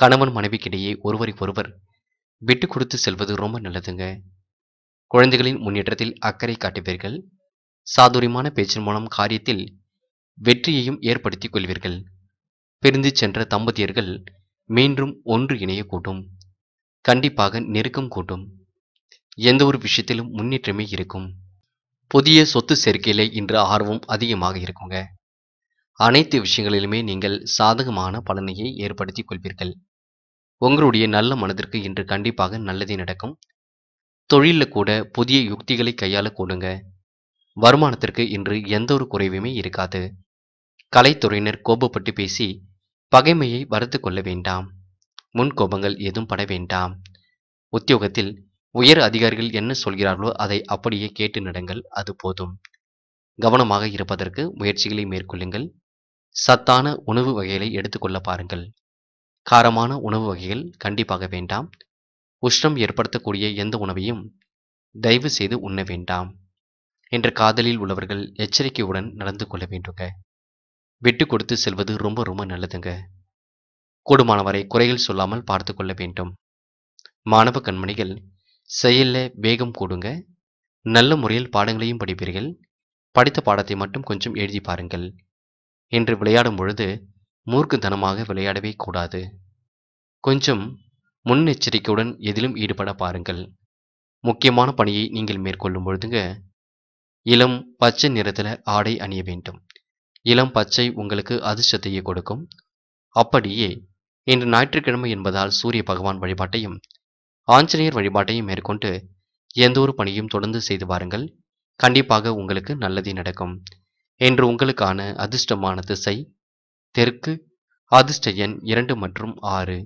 கணவன் மனைவிக்கிடையே ஒருவர் விட்டு கொடுத்து செல்வது ரொம்ப நல்லதுங்க குழந்தைகளின் முன்னேற்றத்தில் அக்கறை காட்டுவீர்கள் சாதுரியமான பேச்சின் மூலம் காரியத்தில் வெற்றியையும் ஏற்படுத்திக் கொள்வீர்கள் பிரிந்து சென்ற தம்பதியர்கள் மீண்டும் ஒன்று இணைய கூட்டும் கண்டிப்பாக நெருக்கம் கூட்டும் எந்த ஒரு விஷயத்திலும் முன்னேற்றமே இருக்கும் புதிய சொத்து சேர்க்கையிலே இன்று ஆர்வம் அதிகமாக இருக்குங்க அனைத்து விஷயங்களிலுமே நீங்கள் சாதகமான பலனையை ஏற்படுத்தி கொள்வீர்கள் உங்களுடைய நல்ல மனதிற்கு இன்று கண்டிப்பாக நல்லதே நடக்கும் தொழிலில் கூட புதிய யுக்திகளை கையாள கூடுங்க வருமானத்திற்கு இன்று எந்த ஒரு குறைவுமே இருக்காது கலைத்துறையினர் கோபப்பட்டு பேசி பகைமையை வறுத்து கொள்ள வேண்டாம் முன் கோபங்கள் எதுவும் பட வேண்டாம் உத்தியோகத்தில் உயர் அதிகாரிகள் என்ன சொல்கிறார்களோ அதை அப்படியே கேட்டு நடங்கள் அது போதும் கவனமாக இருப்பதற்கு முயற்சிகளை மேற்கொள்ளுங்கள் சத்தான உணவு வகைகளை எடுத்துக்கொள்ள பாருங்கள் காரமான உணவு வகைகள் கண்டிப்பாக வேண்டாம் உஷ்ணம் ஏற்படுத்தக்கூடிய எந்த உணவையும் தயவு செய்து உண்ண வேண்டாம் என்ற காதலில் உள்ளவர்கள் எச்சரிக்கையுடன் நடந்து கொள்ள வேண்டுங்க விட்டு கொடுத்து செல்வது ரொம்ப ரொம்ப நல்லதுங்க கூடுமானவரை குறைகள் சொல்லாமல் பார்த்து கொள்ள வேண்டும் மாணவ கண்மணிகள் செயலில் வேகம் கூடுங்க நல்ல முறையில் பாடங்களையும் படிப்பீர்கள் படித்த பாடத்தை மட்டும் கொஞ்சம் எழுதி பாருங்கள் என்று விளையாடும் பொழுது மூர்க்குத்தனமாக விளையாடவே கூடாது கொஞ்சம் முன்னெச்சரிக்கையுடன் எதிலும் ஈடுபட பாருங்கள் முக்கியமான பணியை நீங்கள் மேற்கொள்ளும் பொழுதுங்க இளம் பச்சை நிறத்தில் ஆடை அணிய வேண்டும் இளம் பச்சை உங்களுக்கு அதிர்ஷ்டத்தையே கொடுக்கும் அப்படியே இன்று ஞாயிற்றுக்கிழமை என்பதால் சூரிய பகவான் வழிபாட்டையும் ஆஞ்சநேயர் வழிபாட்டையும் மேற்கொண்டு எந்த ஒரு பணியும் தொடர்ந்து செய்து பாருங்கள் கண்டிப்பாக உங்களுக்கு நல்லதே நடக்கும் என்று உங்களுக்கான அதிர்ஷ்டமான திசை தெற்கு அதிர்ஷ்ட எண் இரண்டு மற்றும் ஆறு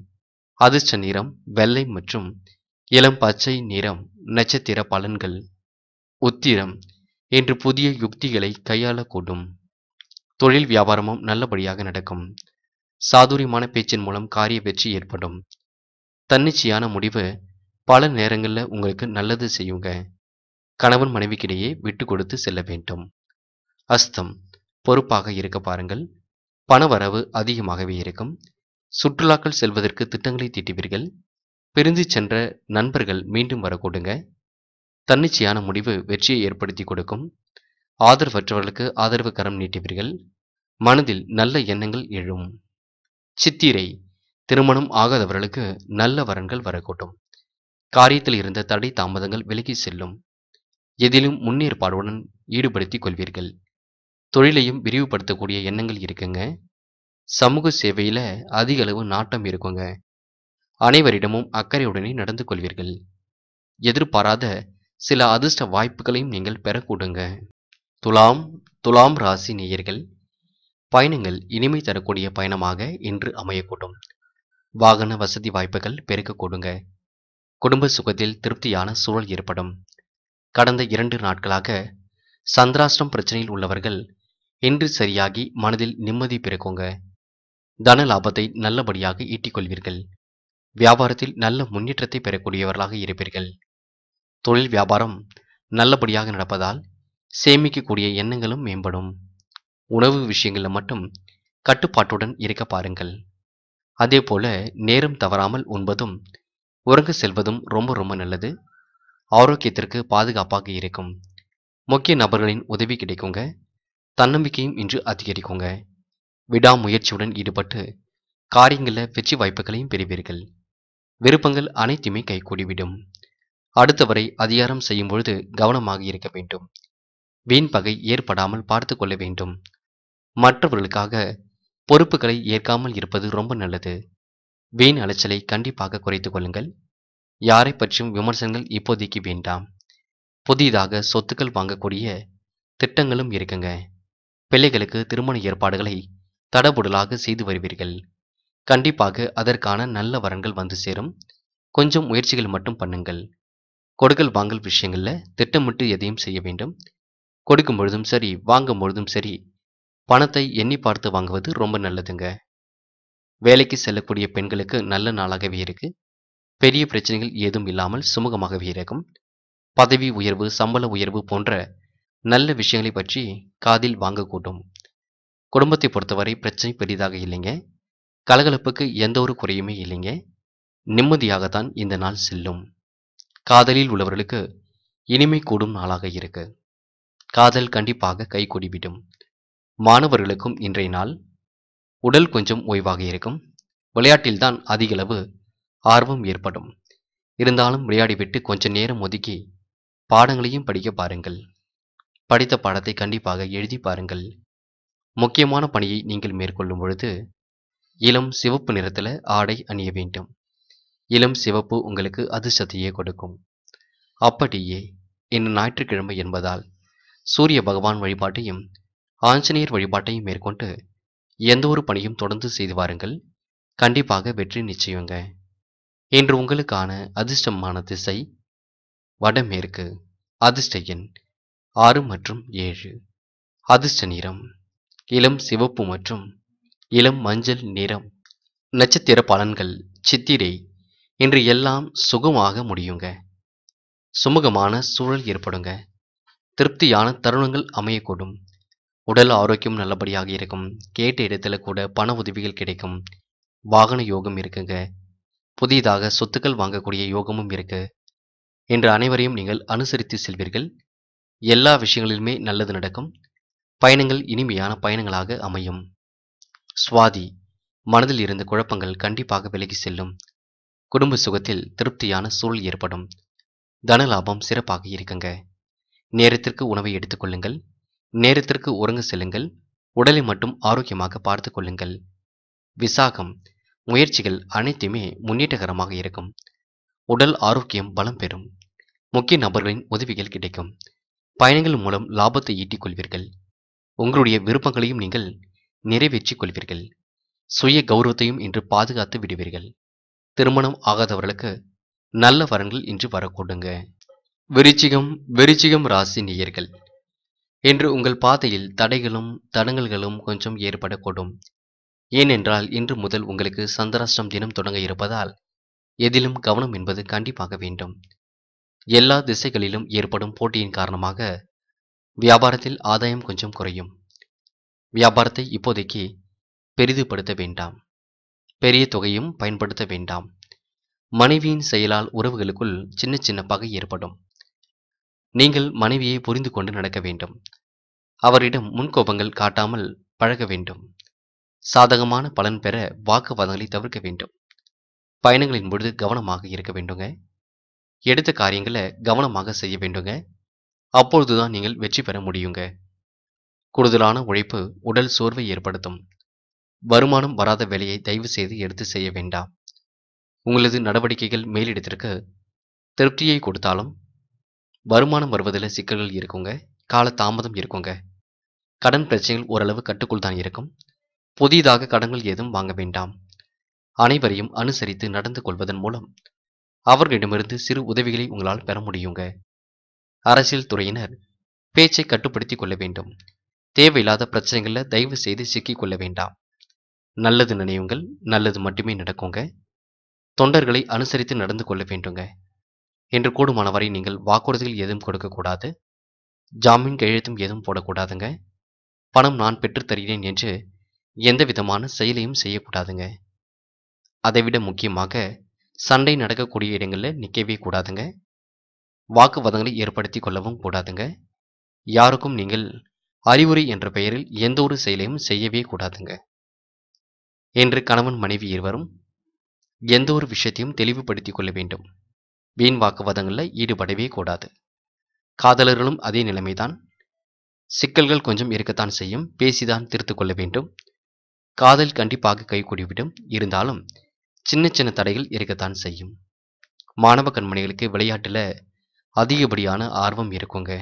அதிர்ஷ்ட நிறம் வெள்ளை மற்றும் இளம் பச்சை நிறம் நட்சத்திர பலன்கள் உத்திரம் என்று புதிய யுக்திகளை கையாளக்கூடும் தொழில் வியாபாரமும் நல்லபடியாக நடக்கும் சாதுரியமான பேச்சின் மூலம் காரிய வெற்றி ஏற்படும் தன்னிச்சையான முடிவு பல நேரங்களில் உங்களுக்கு நல்லது செய்யுங்க கணவன் மனைவிக்கிடையே விட்டு கொடுத்து செல்ல வேண்டும் அஸ்தம் பொறுப்பாக இருக்க பாருங்கள் பணவரவு அதிகமாகவே இருக்கும் சுற்றுலாக்கள் செல்வதற்கு திட்டங்களை தீட்டுவீர்கள் பிரிந்து சென்ற நண்பர்கள் மீண்டும் வரக்கூடுங்க தன்னிச்சையான முடிவு வெற்றியை ஏற்படுத்தி கொடுக்கும் ஆதரவற்றவர்களுக்கு ஆதரவு கரம் நீட்டுவீர்கள் மனதில் நல்ல எண்ணங்கள் எழும் சித்திரை திருமணம் ஆகாதவர்களுக்கு நல்ல வரன்கள் வரக்கூடும் காரியத்தில் இருந்த தடை தாமதங்கள் விலகி செல்லும் எதிலும் முன்னேற்பாடுடன் ஈடுபடுத்திக் கொள்வீர்கள் தொழிலையும் விரிவுபடுத்தக்கூடிய எண்ணங்கள் இருக்குங்க சமூக சேவையில் அதிக அளவு நாட்டம் இருக்குங்க அனைவரிடமும் அக்கறையுடனே நடந்து கொள்வீர்கள் எதிர்பாராத சில அதிர்ஷ்ட வாய்ப்புகளையும் நீங்கள் பெறக்கூடுங்க துலாம் துலாம் ராசி நேயர்கள் பயணங்கள் இனிமை தரக்கூடிய பயணமாக இன்று அமையக்கூடும் வாகன வசதி வாய்ப்புகள் பெருக்கக்கூடுங்க குடும்ப சுகத்தில் திருப்தியான சூழல் ஏற்படும் கடந்த இரண்டு நாட்களாக சந்திராஷ்டம் பிரச்சனையில் உள்ளவர்கள் என்று சரியாகி மனதில் நிம்மதி பிறக்குங்க தன லாபத்தை நல்லபடியாக ஈட்டிக்கொள்வீர்கள் வியாபாரத்தில் நல்ல முன்னேற்றத்தை பெறக்கூடியவர்களாக இருப்பீர்கள் தொழில் வியாபாரம் நல்லபடியாக நடப்பதால் சேமிக்கக்கூடிய எண்ணங்களும் மேம்படும் உணவு விஷயங்களில் மட்டும் கட்டுப்பாட்டுடன் இருக்க பாருங்கள் அதே போல நேரம் தவறாமல் உண்பதும் உறங்க செல்வதும் ரொம்ப ரொம்ப நல்லது ஆரோக்கியத்திற்கு பாதுகாப்பாக இருக்கும் முக்கிய நபர்களின் உதவி கிடைக்குங்க தன்னம்பிக்கையும் இன்று அதிகரிக்குங்க விடாமுயற்சியுடன் ஈடுபட்டு காரியங்களில் வெற்றி வாய்ப்புகளையும் பெறுவீர்கள் விருப்பங்கள் அனைத்துமே கைகூடிவிடும் அடுத்தவரை அதிகாரம் செய்யும் பொழுது கவனமாக இருக்க வேண்டும் வீண் பகை ஏற்படாமல் பார்த்து கொள்ள வேண்டும் மற்றவர்களுக்காக பொறுப்புகளை ஏற்காமல் இருப்பது ரொம்ப நல்லது வீண் அலைச்சலை கண்டிப்பாக குறைத்து கொள்ளுங்கள் யாரை பற்றியும் விமர்சனங்கள் இப்போதைக்கு வேண்டாம் புதிதாக சொத்துக்கள் வாங்கக்கூடிய திட்டங்களும் இருக்குங்க பிள்ளைகளுக்கு திருமண ஏற்பாடுகளை தடபுடலாக செய்து வருவீர்கள் கண்டிப்பாக அதற்கான நல்ல வரன்கள் வந்து சேரும் கொஞ்சம் முயற்சிகள் மட்டும் பண்ணுங்கள் கொடுக்கல் வாங்கல் விஷயங்களில் திட்டமிட்டு எதையும் செய்ய வேண்டும் கொடுக்கும் பொழுதும் சரி வாங்கும் பொழுதும் சரி பணத்தை எண்ணி பார்த்து வாங்குவது ரொம்ப நல்லதுங்க வேலைக்கு செல்லக்கூடிய பெண்களுக்கு நல்ல நாளாகவே இருக்கு பெரிய பிரச்சனைகள் ஏதும் இல்லாமல் சுமூகமாகவே இருக்கும் பதவி உயர்வு சம்பள உயர்வு போன்ற நல்ல விஷயங்களை பற்றி காதில் வாங்கக்கூடும் குடும்பத்தை பொறுத்தவரை பிரச்சனை பெரிதாக இல்லைங்க கலகலப்புக்கு எந்த ஒரு குறையுமே இல்லைங்க நிம்மதியாகத்தான் இந்த நாள் செல்லும் காதலில் உள்ளவர்களுக்கு இனிமை கூடும் நாளாக இருக்கு காதல் கண்டிப்பாக கை கூடிவிடும் மாணவர்களுக்கும் இன்றைய நாள் உடல் கொஞ்சம் ஓய்வாக இருக்கும் விளையாட்டில்தான் அதிகளவு ஆர்வம் ஏற்படும் இருந்தாலும் விளையாடிவிட்டு கொஞ்ச நேரம் ஒதுக்கி பாடங்களையும் படிக்க பாருங்கள் படித்த பாடத்தை கண்டிப்பாக எழுதி பாருங்கள் முக்கியமான பணியை நீங்கள் மேற்கொள்ளும் பொழுது இளம் சிவப்பு நிறத்தில் ஆடை அணிய வேண்டும் இளம் சிவப்பு உங்களுக்கு அதிர்ஷ்டத்தையே கொடுக்கும் அப்படியே இன்று ஞாயிற்றுக்கிழமை என்பதால் சூரிய பகவான் வழிபாட்டையும் ஆஞ்சநேயர் வழிபாட்டையும் மேற்கொண்டு எந்த ஒரு பணியும் தொடர்ந்து செய்து வாருங்கள் கண்டிப்பாக வெற்றி நிச்சயங்க இன்று உங்களுக்கான அதிர்ஷ்டமான திசை வடமேற்கு அதிர்ஷ்ட எண் ஆறு மற்றும் ஏழு அதிர்ஷ்ட நிறம் இளம் சிவப்பு மற்றும் இளம் மஞ்சள் நிறம் நட்சத்திர பலன்கள் சித்திரை இன்று எல்லாம் சுகமாக முடியுங்க சுமூகமான சூழல் ஏற்படுங்க திருப்தியான தருணங்கள் அமையக்கூடும் உடல் ஆரோக்கியம் நல்லபடியாக இருக்கும் கேட்ட இடத்துல கூட பண உதவிகள் கிடைக்கும் வாகன யோகம் இருக்குங்க புதிதாக சொத்துக்கள் வாங்கக்கூடிய யோகமும் இருக்கு என்று அனைவரையும் நீங்கள் அனுசரித்து செல்வீர்கள் எல்லா விஷயங்களிலுமே நல்லது நடக்கும் பயணங்கள் இனிமையான பயணங்களாக அமையும் சுவாதி மனதில் இருந்த குழப்பங்கள் கண்டிப்பாக விலகி செல்லும் குடும்ப சுகத்தில் திருப்தியான சூழல் ஏற்படும் தன லாபம் சிறப்பாக இருக்குங்க நேரத்திற்கு உணவை எடுத்துக்கொள்ளுங்கள் நேரத்திற்கு உறங்க செல்லுங்கள் உடலை மட்டும் ஆரோக்கியமாக பார்த்து கொள்ளுங்கள் விசாகம் முயற்சிகள் அனைத்துமே முன்னேற்றகரமாக இருக்கும் உடல் ஆரோக்கியம் பலம் பெறும் முக்கிய நபர்களின் உதவிகள் கிடைக்கும் பயணங்கள் மூலம் லாபத்தை ஈட்டிக் கொள்வீர்கள் உங்களுடைய விருப்பங்களையும் நீங்கள் நிறைவேற்றிக் கொள்வீர்கள் சுய கௌரவத்தையும் இன்று பாதுகாத்து விடுவீர்கள் திருமணம் ஆகாதவர்களுக்கு நல்ல வரங்கள் இன்று வரக்கூடுங்க விருச்சிகம் விருச்சிகம் ராசி நேயர்கள் இன்று உங்கள் பாதையில் தடைகளும் தடங்கல்களும் கொஞ்சம் ஏற்படக்கூடும் ஏனென்றால் இன்று முதல் உங்களுக்கு சந்திராஷ்டம் தினம் தொடங்க இருப்பதால் எதிலும் கவனம் என்பது கண்டிப்பாக வேண்டும் எல்லா திசைகளிலும் ஏற்படும் போட்டியின் காரணமாக வியாபாரத்தில் ஆதாயம் கொஞ்சம் குறையும் வியாபாரத்தை இப்போதைக்கு பெரிதுபடுத்த வேண்டாம் பெரிய தொகையும் பயன்படுத்த வேண்டாம் மனைவியின் செயலால் உறவுகளுக்குள் சின்ன சின்ன பகை ஏற்படும் நீங்கள் மனைவியை புரிந்து கொண்டு நடக்க வேண்டும் அவரிடம் முன்கோபங்கள் காட்டாமல் பழக வேண்டும் சாதகமான பலன் பெற வாக்குவாதங்களை தவிர்க்க வேண்டும் பயணங்களின் பொழுது கவனமாக இருக்க வேண்டுங்க எடுத்த காரியங்களை கவனமாக செய்ய வேண்டுங்க அப்பொழுதுதான் நீங்கள் வெற்றி பெற முடியுங்க கூடுதலான உழைப்பு உடல் சோர்வை ஏற்படுத்தும் வருமானம் வராத வேலையை தயவு செய்து எடுத்து செய்ய வேண்டாம் உங்களது நடவடிக்கைகள் மேலிடத்திற்கு திருப்தியை கொடுத்தாலும் வருமானம் வருவதில் சிக்கல்கள் இருக்குங்க கால தாமதம் இருக்குங்க கடன் பிரச்சனைகள் ஓரளவு கட்டுக்குள் தான் இருக்கும் புதிதாக கடன்கள் ஏதும் வாங்க வேண்டாம் அனைவரையும் அனுசரித்து நடந்து கொள்வதன் மூலம் அவர்களிடமிருந்து சிறு உதவிகளை உங்களால் பெற முடியுங்க அரசியல் துறையினர் பேச்சை கட்டுப்படுத்திக் கொள்ள வேண்டும் தேவையில்லாத பிரச்சனைகளில் தயவு செய்து சிக்கிக் கொள்ள வேண்டாம் நல்லது நினைவுங்கள் நல்லது மட்டுமே நடக்குங்க தொண்டர்களை அனுசரித்து நடந்து கொள்ள வேண்டுங்க என்று கூடுமான வரை நீங்கள் வாக்குறுதிகள் எதுவும் கொடுக்கக்கூடாது ஜாமீன் கையெழுத்தும் எதுவும் போடக்கூடாதுங்க பணம் நான் பெற்று தருகிறேன் என்று எந்த விதமான செயலையும் செய்யக்கூடாதுங்க அதைவிட முக்கியமாக சண்டை நடக்கக்கூடிய இடங்களில் நிற்கவே கூடாதுங்க வாக்குவாதங்களை ஏற்படுத்தி கொள்ளவும் கூடாதுங்க யாருக்கும் நீங்கள் அறிவுரை என்ற பெயரில் எந்த ஒரு செயலையும் செய்யவே கூடாதுங்க என்று கணவன் மனைவி இருவரும் எந்த ஒரு விஷயத்தையும் தெளிவுபடுத்திக் கொள்ள வேண்டும் வீண் வாக்குவாதங்களில் ஈடுபடவே கூடாது காதலர்களும் அதே நிலைமைதான் சிக்கல்கள் கொஞ்சம் இருக்கத்தான் செய்யும் பேசிதான் திருத்துக் கொள்ள வேண்டும் காதல் கண்டிப்பாக கூடிவிடும் இருந்தாலும் சின்ன சின்ன தடைகள் இருக்கத்தான் செய்யும் மாணவ கண்மணிகளுக்கு விளையாட்டில் அதிகப்படியான ஆர்வம் இருக்குங்க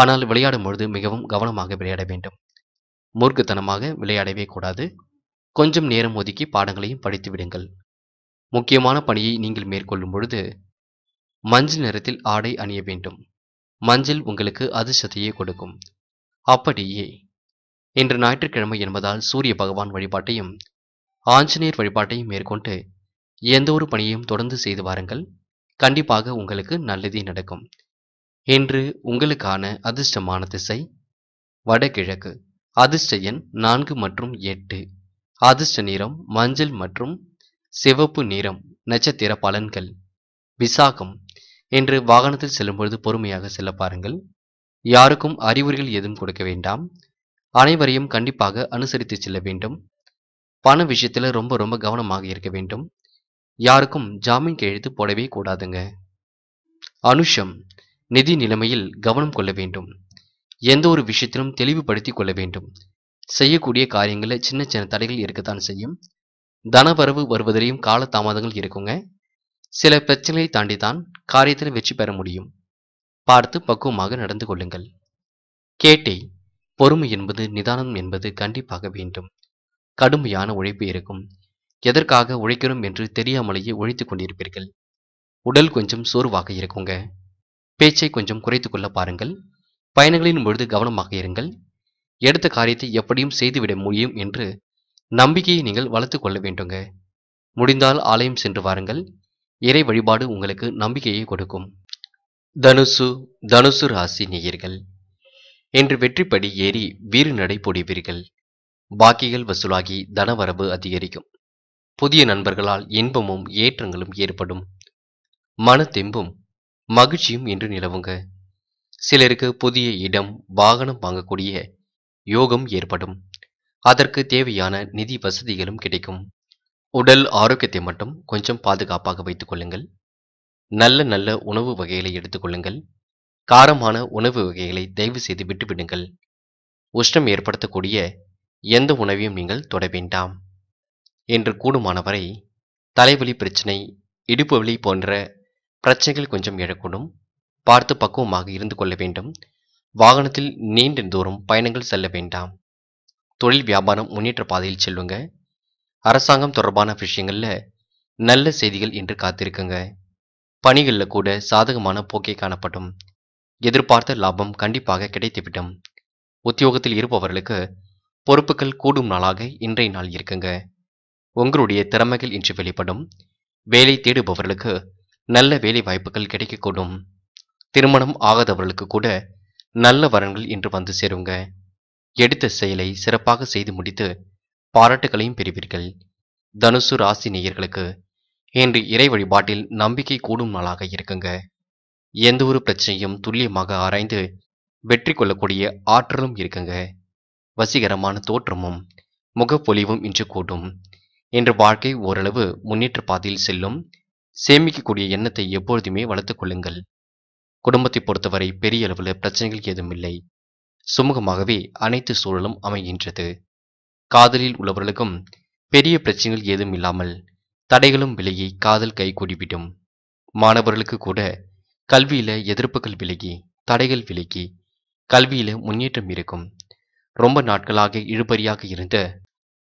ஆனால் விளையாடும் பொழுது மிகவும் கவனமாக விளையாட வேண்டும் மூர்க்கத்தனமாக விளையாடவே கூடாது கொஞ்சம் நேரம் ஒதுக்கி பாடங்களையும் படித்து விடுங்கள் முக்கியமான பணியை நீங்கள் மேற்கொள்ளும் பொழுது மஞ்சள் நிறத்தில் ஆடை அணிய வேண்டும் மஞ்சள் உங்களுக்கு அதிர்ஷ்டத்தையே கொடுக்கும் அப்படியே இன்று ஞாயிற்றுக்கிழமை என்பதால் சூரிய பகவான் வழிபாட்டையும் ஆஞ்சநேயர் வழிபாட்டையும் மேற்கொண்டு எந்த ஒரு பணியையும் தொடர்ந்து செய்து வாருங்கள் கண்டிப்பாக உங்களுக்கு நல்லதே நடக்கும் இன்று உங்களுக்கான அதிர்ஷ்டமான திசை வடகிழக்கு அதிர்ஷ்ட எண் நான்கு மற்றும் எட்டு அதிர்ஷ்ட நிறம் மஞ்சள் மற்றும் சிவப்பு நிறம் நட்சத்திர பலன்கள் விசாகம் என்று வாகனத்தில் செல்லும்பொழுது பொறுமையாக செல்ல பாருங்கள் யாருக்கும் அறிகுறிகள் எதுவும் கொடுக்க வேண்டாம் அனைவரையும் கண்டிப்பாக அனுசரித்து செல்ல வேண்டும் பண விஷயத்தில் ரொம்ப ரொம்ப கவனமாக இருக்க வேண்டும் யாருக்கும் ஜாமீன் கையெழுத்து போடவே கூடாதுங்க அனுஷம் நிதி நிலைமையில் கவனம் கொள்ள வேண்டும் எந்த ஒரு விஷயத்திலும் தெளிவுபடுத்தி கொள்ள வேண்டும் செய்யக்கூடிய காரியங்களில் சின்ன சின்ன தடைகள் இருக்கத்தான் செய்யும் தனவரவு வருவதிலையும் கால தாமதங்கள் இருக்குங்க சில பிரச்சனைகளை தாண்டி தான் காரியத்தில் வெற்றி பெற முடியும் பார்த்து பக்குவமாக நடந்து கொள்ளுங்கள் கேட்டை பொறுமை என்பது நிதானம் என்பது கண்டிப்பாக வேண்டும் கடுமையான உழைப்பு இருக்கும் எதற்காக உழைக்கிறோம் என்று தெரியாமலேயே உழைத்து கொண்டிருப்பீர்கள் உடல் கொஞ்சம் சோர்வாக இருக்குங்க பேச்சை கொஞ்சம் குறைத்து கொள்ள பாருங்கள் பயணங்களின் பொழுது கவனமாக இருங்கள் எடுத்த காரியத்தை எப்படியும் செய்துவிட முடியும் என்று நம்பிக்கையை நீங்கள் வளர்த்து கொள்ள வேண்டுங்க முடிந்தால் ஆலயம் சென்று வாருங்கள் இறை வழிபாடு உங்களுக்கு நம்பிக்கையை கொடுக்கும் தனுசு தனுசு ராசி நேயர்கள் என்று வெற்றிப்படி ஏறி வீறு நடை போடுவீர்கள் பாக்கிகள் வசூலாகி தனவரவு அதிகரிக்கும் புதிய நண்பர்களால் இன்பமும் ஏற்றங்களும் ஏற்படும் மன தெம்பும் மகிழ்ச்சியும் என்று நிலவுங்க சிலருக்கு புதிய இடம் வாகனம் வாங்கக்கூடிய யோகம் ஏற்படும் அதற்கு தேவையான நிதி வசதிகளும் கிடைக்கும் உடல் ஆரோக்கியத்தை மட்டும் கொஞ்சம் பாதுகாப்பாக வைத்துக் கொள்ளுங்கள் நல்ல நல்ல உணவு வகைகளை எடுத்துக்கொள்ளுங்கள் காரமான உணவு வகைகளை தயவு செய்து விட்டுவிடுங்கள் உஷ்ணம் ஏற்படுத்தக்கூடிய எந்த உணவையும் நீங்கள் தொட வேண்டாம் என்று கூடுமானவரை தலைவலி பிரச்சனை இடுப்பு வலி போன்ற பிரச்சனைகள் கொஞ்சம் எழக்கூடும் பார்த்து பக்குவமாக இருந்து கொள்ள வேண்டும் வாகனத்தில் நீண்ட தூரம் பயணங்கள் செல்ல வேண்டாம் தொழில் வியாபாரம் முன்னேற்ற பாதையில் செல்லுங்க அரசாங்கம் தொடர்பான விஷயங்களில் நல்ல செய்திகள் என்று காத்திருக்குங்க பணிகளில் கூட சாதகமான போக்கே காணப்படும் எதிர்பார்த்த லாபம் கண்டிப்பாக கிடைத்துவிடும் உத்தியோகத்தில் இருப்பவர்களுக்கு பொறுப்புகள் கூடும் நாளாக இன்றைய நாள் இருக்குங்க உங்களுடைய திறமைகள் இன்று வெளிப்படும் வேலை தேடுபவர்களுக்கு நல்ல வேலை வாய்ப்புகள் கிடைக்கக்கூடும் திருமணம் ஆகாதவர்களுக்கு கூட நல்ல வரன்கள் இன்று வந்து சேருங்க எடுத்த செயலை சிறப்பாக செய்து முடித்து பாராட்டுகளையும் பெறுவீர்கள் தனுசு ராசி நேயர்களுக்கு இன்று இறை வழிபாட்டில் நம்பிக்கை கூடும் நாளாக இருக்குங்க எந்த ஒரு பிரச்சனையும் துல்லியமாக ஆராய்ந்து வெற்றி கொள்ளக்கூடிய ஆற்றலும் இருக்குங்க வசீகரமான தோற்றமும் முகப்பொலிவும் இன்று கூடும் என்று வாழ்க்கை ஓரளவு முன்னேற்ற பாதையில் செல்லும் சேமிக்கக்கூடிய எண்ணத்தை எப்பொழுதுமே வளர்த்துக் கொள்ளுங்கள் குடும்பத்தை பொறுத்தவரை பெரிய அளவில் பிரச்சனைகள் ஏதும் இல்லை சுமூகமாகவே அனைத்து சூழலும் அமைகின்றது காதலில் உள்ளவர்களுக்கும் பெரிய பிரச்சனைகள் ஏதும் இல்லாமல் தடைகளும் விலகி காதல் கூடிவிடும் மாணவர்களுக்கு கூட கல்வியில எதிர்ப்புகள் விலகி தடைகள் விலகி கல்வியில முன்னேற்றம் இருக்கும் ரொம்ப நாட்களாக இழுபறியாக இருந்த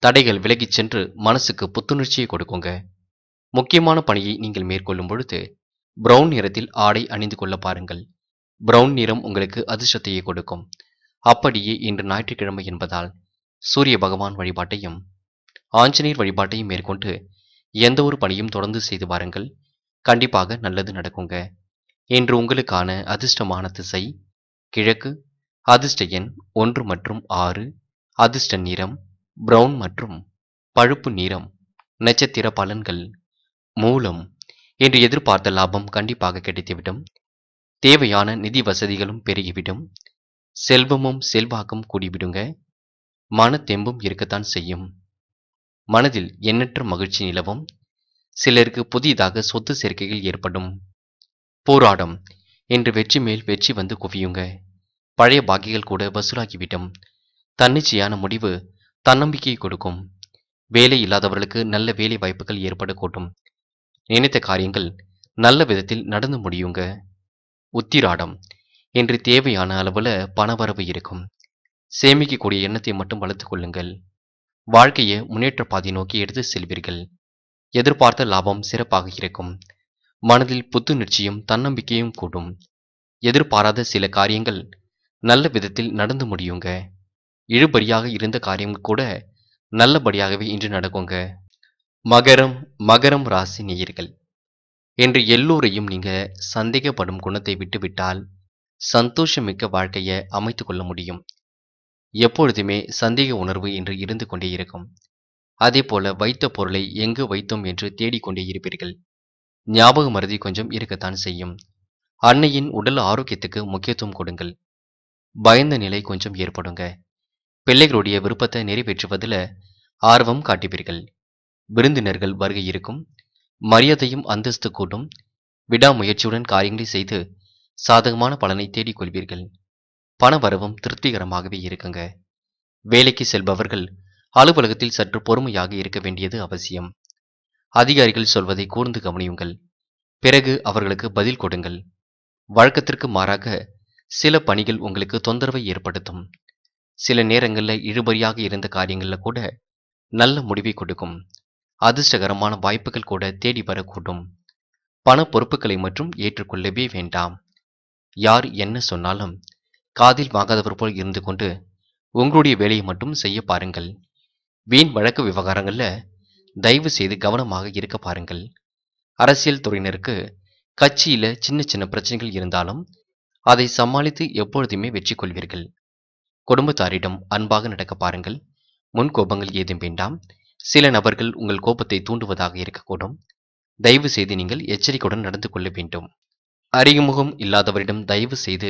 தடைகள் விலகிச் சென்று மனசுக்கு புத்துணர்ச்சியை கொடுக்குங்க முக்கியமான பணியை நீங்கள் மேற்கொள்ளும் பொழுது பிரவுன் நிறத்தில் ஆடை அணிந்து கொள்ள பாருங்கள் பிரவுன் நிறம் உங்களுக்கு அதிர்ஷ்டத்தையே கொடுக்கும் அப்படியே இன்று ஞாயிற்றுக்கிழமை என்பதால் சூரிய பகவான் வழிபாட்டையும் ஆஞ்சநேயர் வழிபாட்டையும் மேற்கொண்டு எந்த ஒரு பணியும் தொடர்ந்து செய்து பாருங்கள் கண்டிப்பாக நல்லது நடக்குங்க இன்று உங்களுக்கான அதிர்ஷ்டமான திசை கிழக்கு அதிர்ஷ்ட எண் ஒன்று மற்றும் ஆறு அதிர்ஷ்ட நிறம் பிரவுன் மற்றும் பழுப்பு நிறம் நட்சத்திர பலன்கள் மூலம் என்று எதிர்பார்த்த லாபம் கண்டிப்பாக கிடைத்துவிடும் தேவையான நிதி வசதிகளும் பெருகிவிடும் செல்வமும் செல்வாக்கும் கூடிவிடுங்க மனத்தெம்பும் இருக்கத்தான் செய்யும் மனதில் எண்ணற்ற மகிழ்ச்சி நிலவும் சிலருக்கு புதிதாக சொத்து சேர்க்கைகள் ஏற்படும் போராடம் என்று வெற்றி மேல் வெற்றி வந்து குவியுங்க பழைய பாக்கிகள் கூட வசூலாகிவிடும் தன்னிச்சையான முடிவு தன்னம்பிக்கையை கொடுக்கும் வேலை இல்லாதவர்களுக்கு நல்ல வேலை வாய்ப்புகள் ஏற்படக்கூடும் நினைத்த காரியங்கள் நல்ல விதத்தில் நடந்து முடியுங்க உத்திராடம் என்று தேவையான அளவில் பணவரவு இருக்கும் சேமிக்கக்கூடிய எண்ணத்தை மட்டும் வளர்த்து கொள்ளுங்கள் வாழ்க்கையை முன்னேற்ற பாதை நோக்கி எடுத்து செல்வீர்கள் எதிர்பார்த்த லாபம் சிறப்பாக இருக்கும் மனதில் புத்துணர்ச்சியும் தன்னம்பிக்கையும் கூடும் எதிர்பாராத சில காரியங்கள் நல்ல விதத்தில் நடந்து முடியுங்க இழுபடியாக இருந்த காரியம் கூட நல்லபடியாகவே இன்று நடக்குங்க மகரம் மகரம் ராசி நேயர்கள் என்று எல்லோரையும் நீங்க சந்தேகப்படும் குணத்தை விட்டுவிட்டால் சந்தோஷமிக்க வாழ்க்கையை அமைத்து கொள்ள முடியும் எப்பொழுதுமே சந்தேக உணர்வு என்று இருந்து கொண்டே இருக்கும் அதே போல வைத்த பொருளை எங்கு வைத்தோம் என்று தேடிக்கொண்டே இருப்பீர்கள் ஞாபக மருதி கொஞ்சம் இருக்கத்தான் செய்யும் அன்னையின் உடல் ஆரோக்கியத்துக்கு முக்கியத்துவம் கொடுங்கள் பயந்த நிலை கொஞ்சம் ஏற்படுங்க பிள்ளைகளுடைய விருப்பத்தை நிறைவேற்றுவதில் ஆர்வம் காட்டுவீர்கள் விருந்தினர்கள் வருகை இருக்கும் மரியாதையும் அந்தஸ்து கூட்டும் விடாமுயற்சியுடன் காரியங்களை செய்து சாதகமான பலனை தேடிக்கொள்வீர்கள் பணவரவும் திருப்திகரமாகவே இருக்குங்க வேலைக்கு செல்பவர்கள் அலுவலகத்தில் சற்று பொறுமையாக இருக்க வேண்டியது அவசியம் அதிகாரிகள் சொல்வதை கூர்ந்து கவனியுங்கள் பிறகு அவர்களுக்கு பதில் கொடுங்கள் வழக்கத்திற்கு மாறாக சில பணிகள் உங்களுக்கு தொந்தரவை ஏற்படுத்தும் சில நேரங்களில் இழுபறியாக இருந்த காரியங்களில் கூட நல்ல முடிவை கொடுக்கும் அதிர்ஷ்டகரமான வாய்ப்புகள் கூட தேடி வரக்கூடும் பண பொறுப்புகளை மட்டும் ஏற்றுக்கொள்ளவே வேண்டாம் யார் என்ன சொன்னாலும் காதில் வாங்காதவர் போல் இருந்து கொண்டு உங்களுடைய வேலையை மட்டும் செய்ய பாருங்கள் வீண் வழக்கு விவகாரங்களில் தயவு செய்து கவனமாக இருக்க பாருங்கள் அரசியல் துறையினருக்கு கட்சியில் சின்ன சின்ன பிரச்சனைகள் இருந்தாலும் அதை சமாளித்து எப்பொழுதுமே வெற்றி கொள்வீர்கள் குடும்பத்தாரிடம் அன்பாக நடக்க பாருங்கள் முன் கோபங்கள் ஏதும் வேண்டாம் சில நபர்கள் உங்கள் கோபத்தை தூண்டுவதாக இருக்கக்கூடும் தயவு செய்து நீங்கள் எச்சரிக்கையுடன் நடந்து கொள்ள வேண்டும் அறிமுகம் இல்லாதவரிடம் தயவு செய்து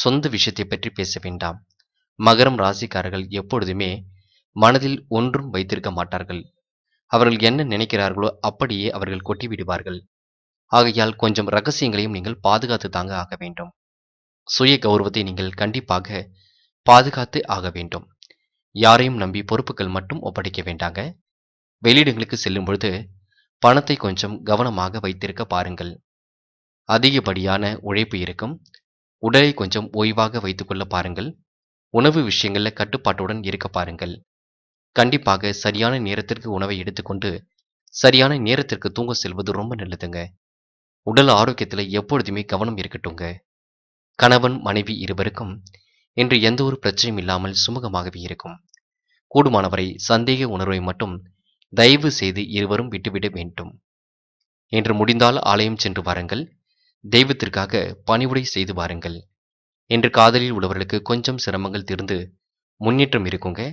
சொந்த விஷயத்தை பற்றி பேச வேண்டாம் மகரம் ராசிக்காரர்கள் எப்பொழுதுமே மனதில் ஒன்றும் வைத்திருக்க மாட்டார்கள் அவர்கள் என்ன நினைக்கிறார்களோ அப்படியே அவர்கள் கொட்டிவிடுவார்கள் ஆகையால் கொஞ்சம் ரகசியங்களையும் நீங்கள் பாதுகாத்து தாங்க ஆக வேண்டும் சுய கௌரவத்தை நீங்கள் கண்டிப்பாக பாதுகாத்து ஆக வேண்டும் யாரையும் நம்பி பொறுப்புகள் மட்டும் ஒப்படைக்க வேண்டாங்க வெளியிடங்களுக்கு செல்லும் பொழுது பணத்தை கொஞ்சம் கவனமாக வைத்திருக்க பாருங்கள் அதிகப்படியான உழைப்பு இருக்கும் உடலை கொஞ்சம் ஓய்வாக வைத்துக்கொள்ள பாருங்கள் உணவு விஷயங்களில் கட்டுப்பாட்டுடன் இருக்க பாருங்கள் கண்டிப்பாக சரியான நேரத்திற்கு உணவை எடுத்துக்கொண்டு சரியான நேரத்திற்கு தூங்க செல்வது ரொம்ப நல்லதுங்க உடல் ஆரோக்கியத்தில் எப்பொழுதுமே கவனம் இருக்கட்டுங்க கணவன் மனைவி இருவருக்கும் இன்று எந்த ஒரு பிரச்சனையும் இல்லாமல் சுமூகமாகவே இருக்கும் கூடுமானவரை சந்தேக உணர்வை மட்டும் தயவு செய்து இருவரும் விட்டுவிட வேண்டும் என்று முடிந்தால் ஆலயம் சென்று வாருங்கள் தெய்வத்திற்காக பணிவுடை செய்து வாருங்கள் என்று காதலில் உள்ளவர்களுக்கு கொஞ்சம் சிரமங்கள் தீர்ந்து முன்னேற்றம் இருக்குங்க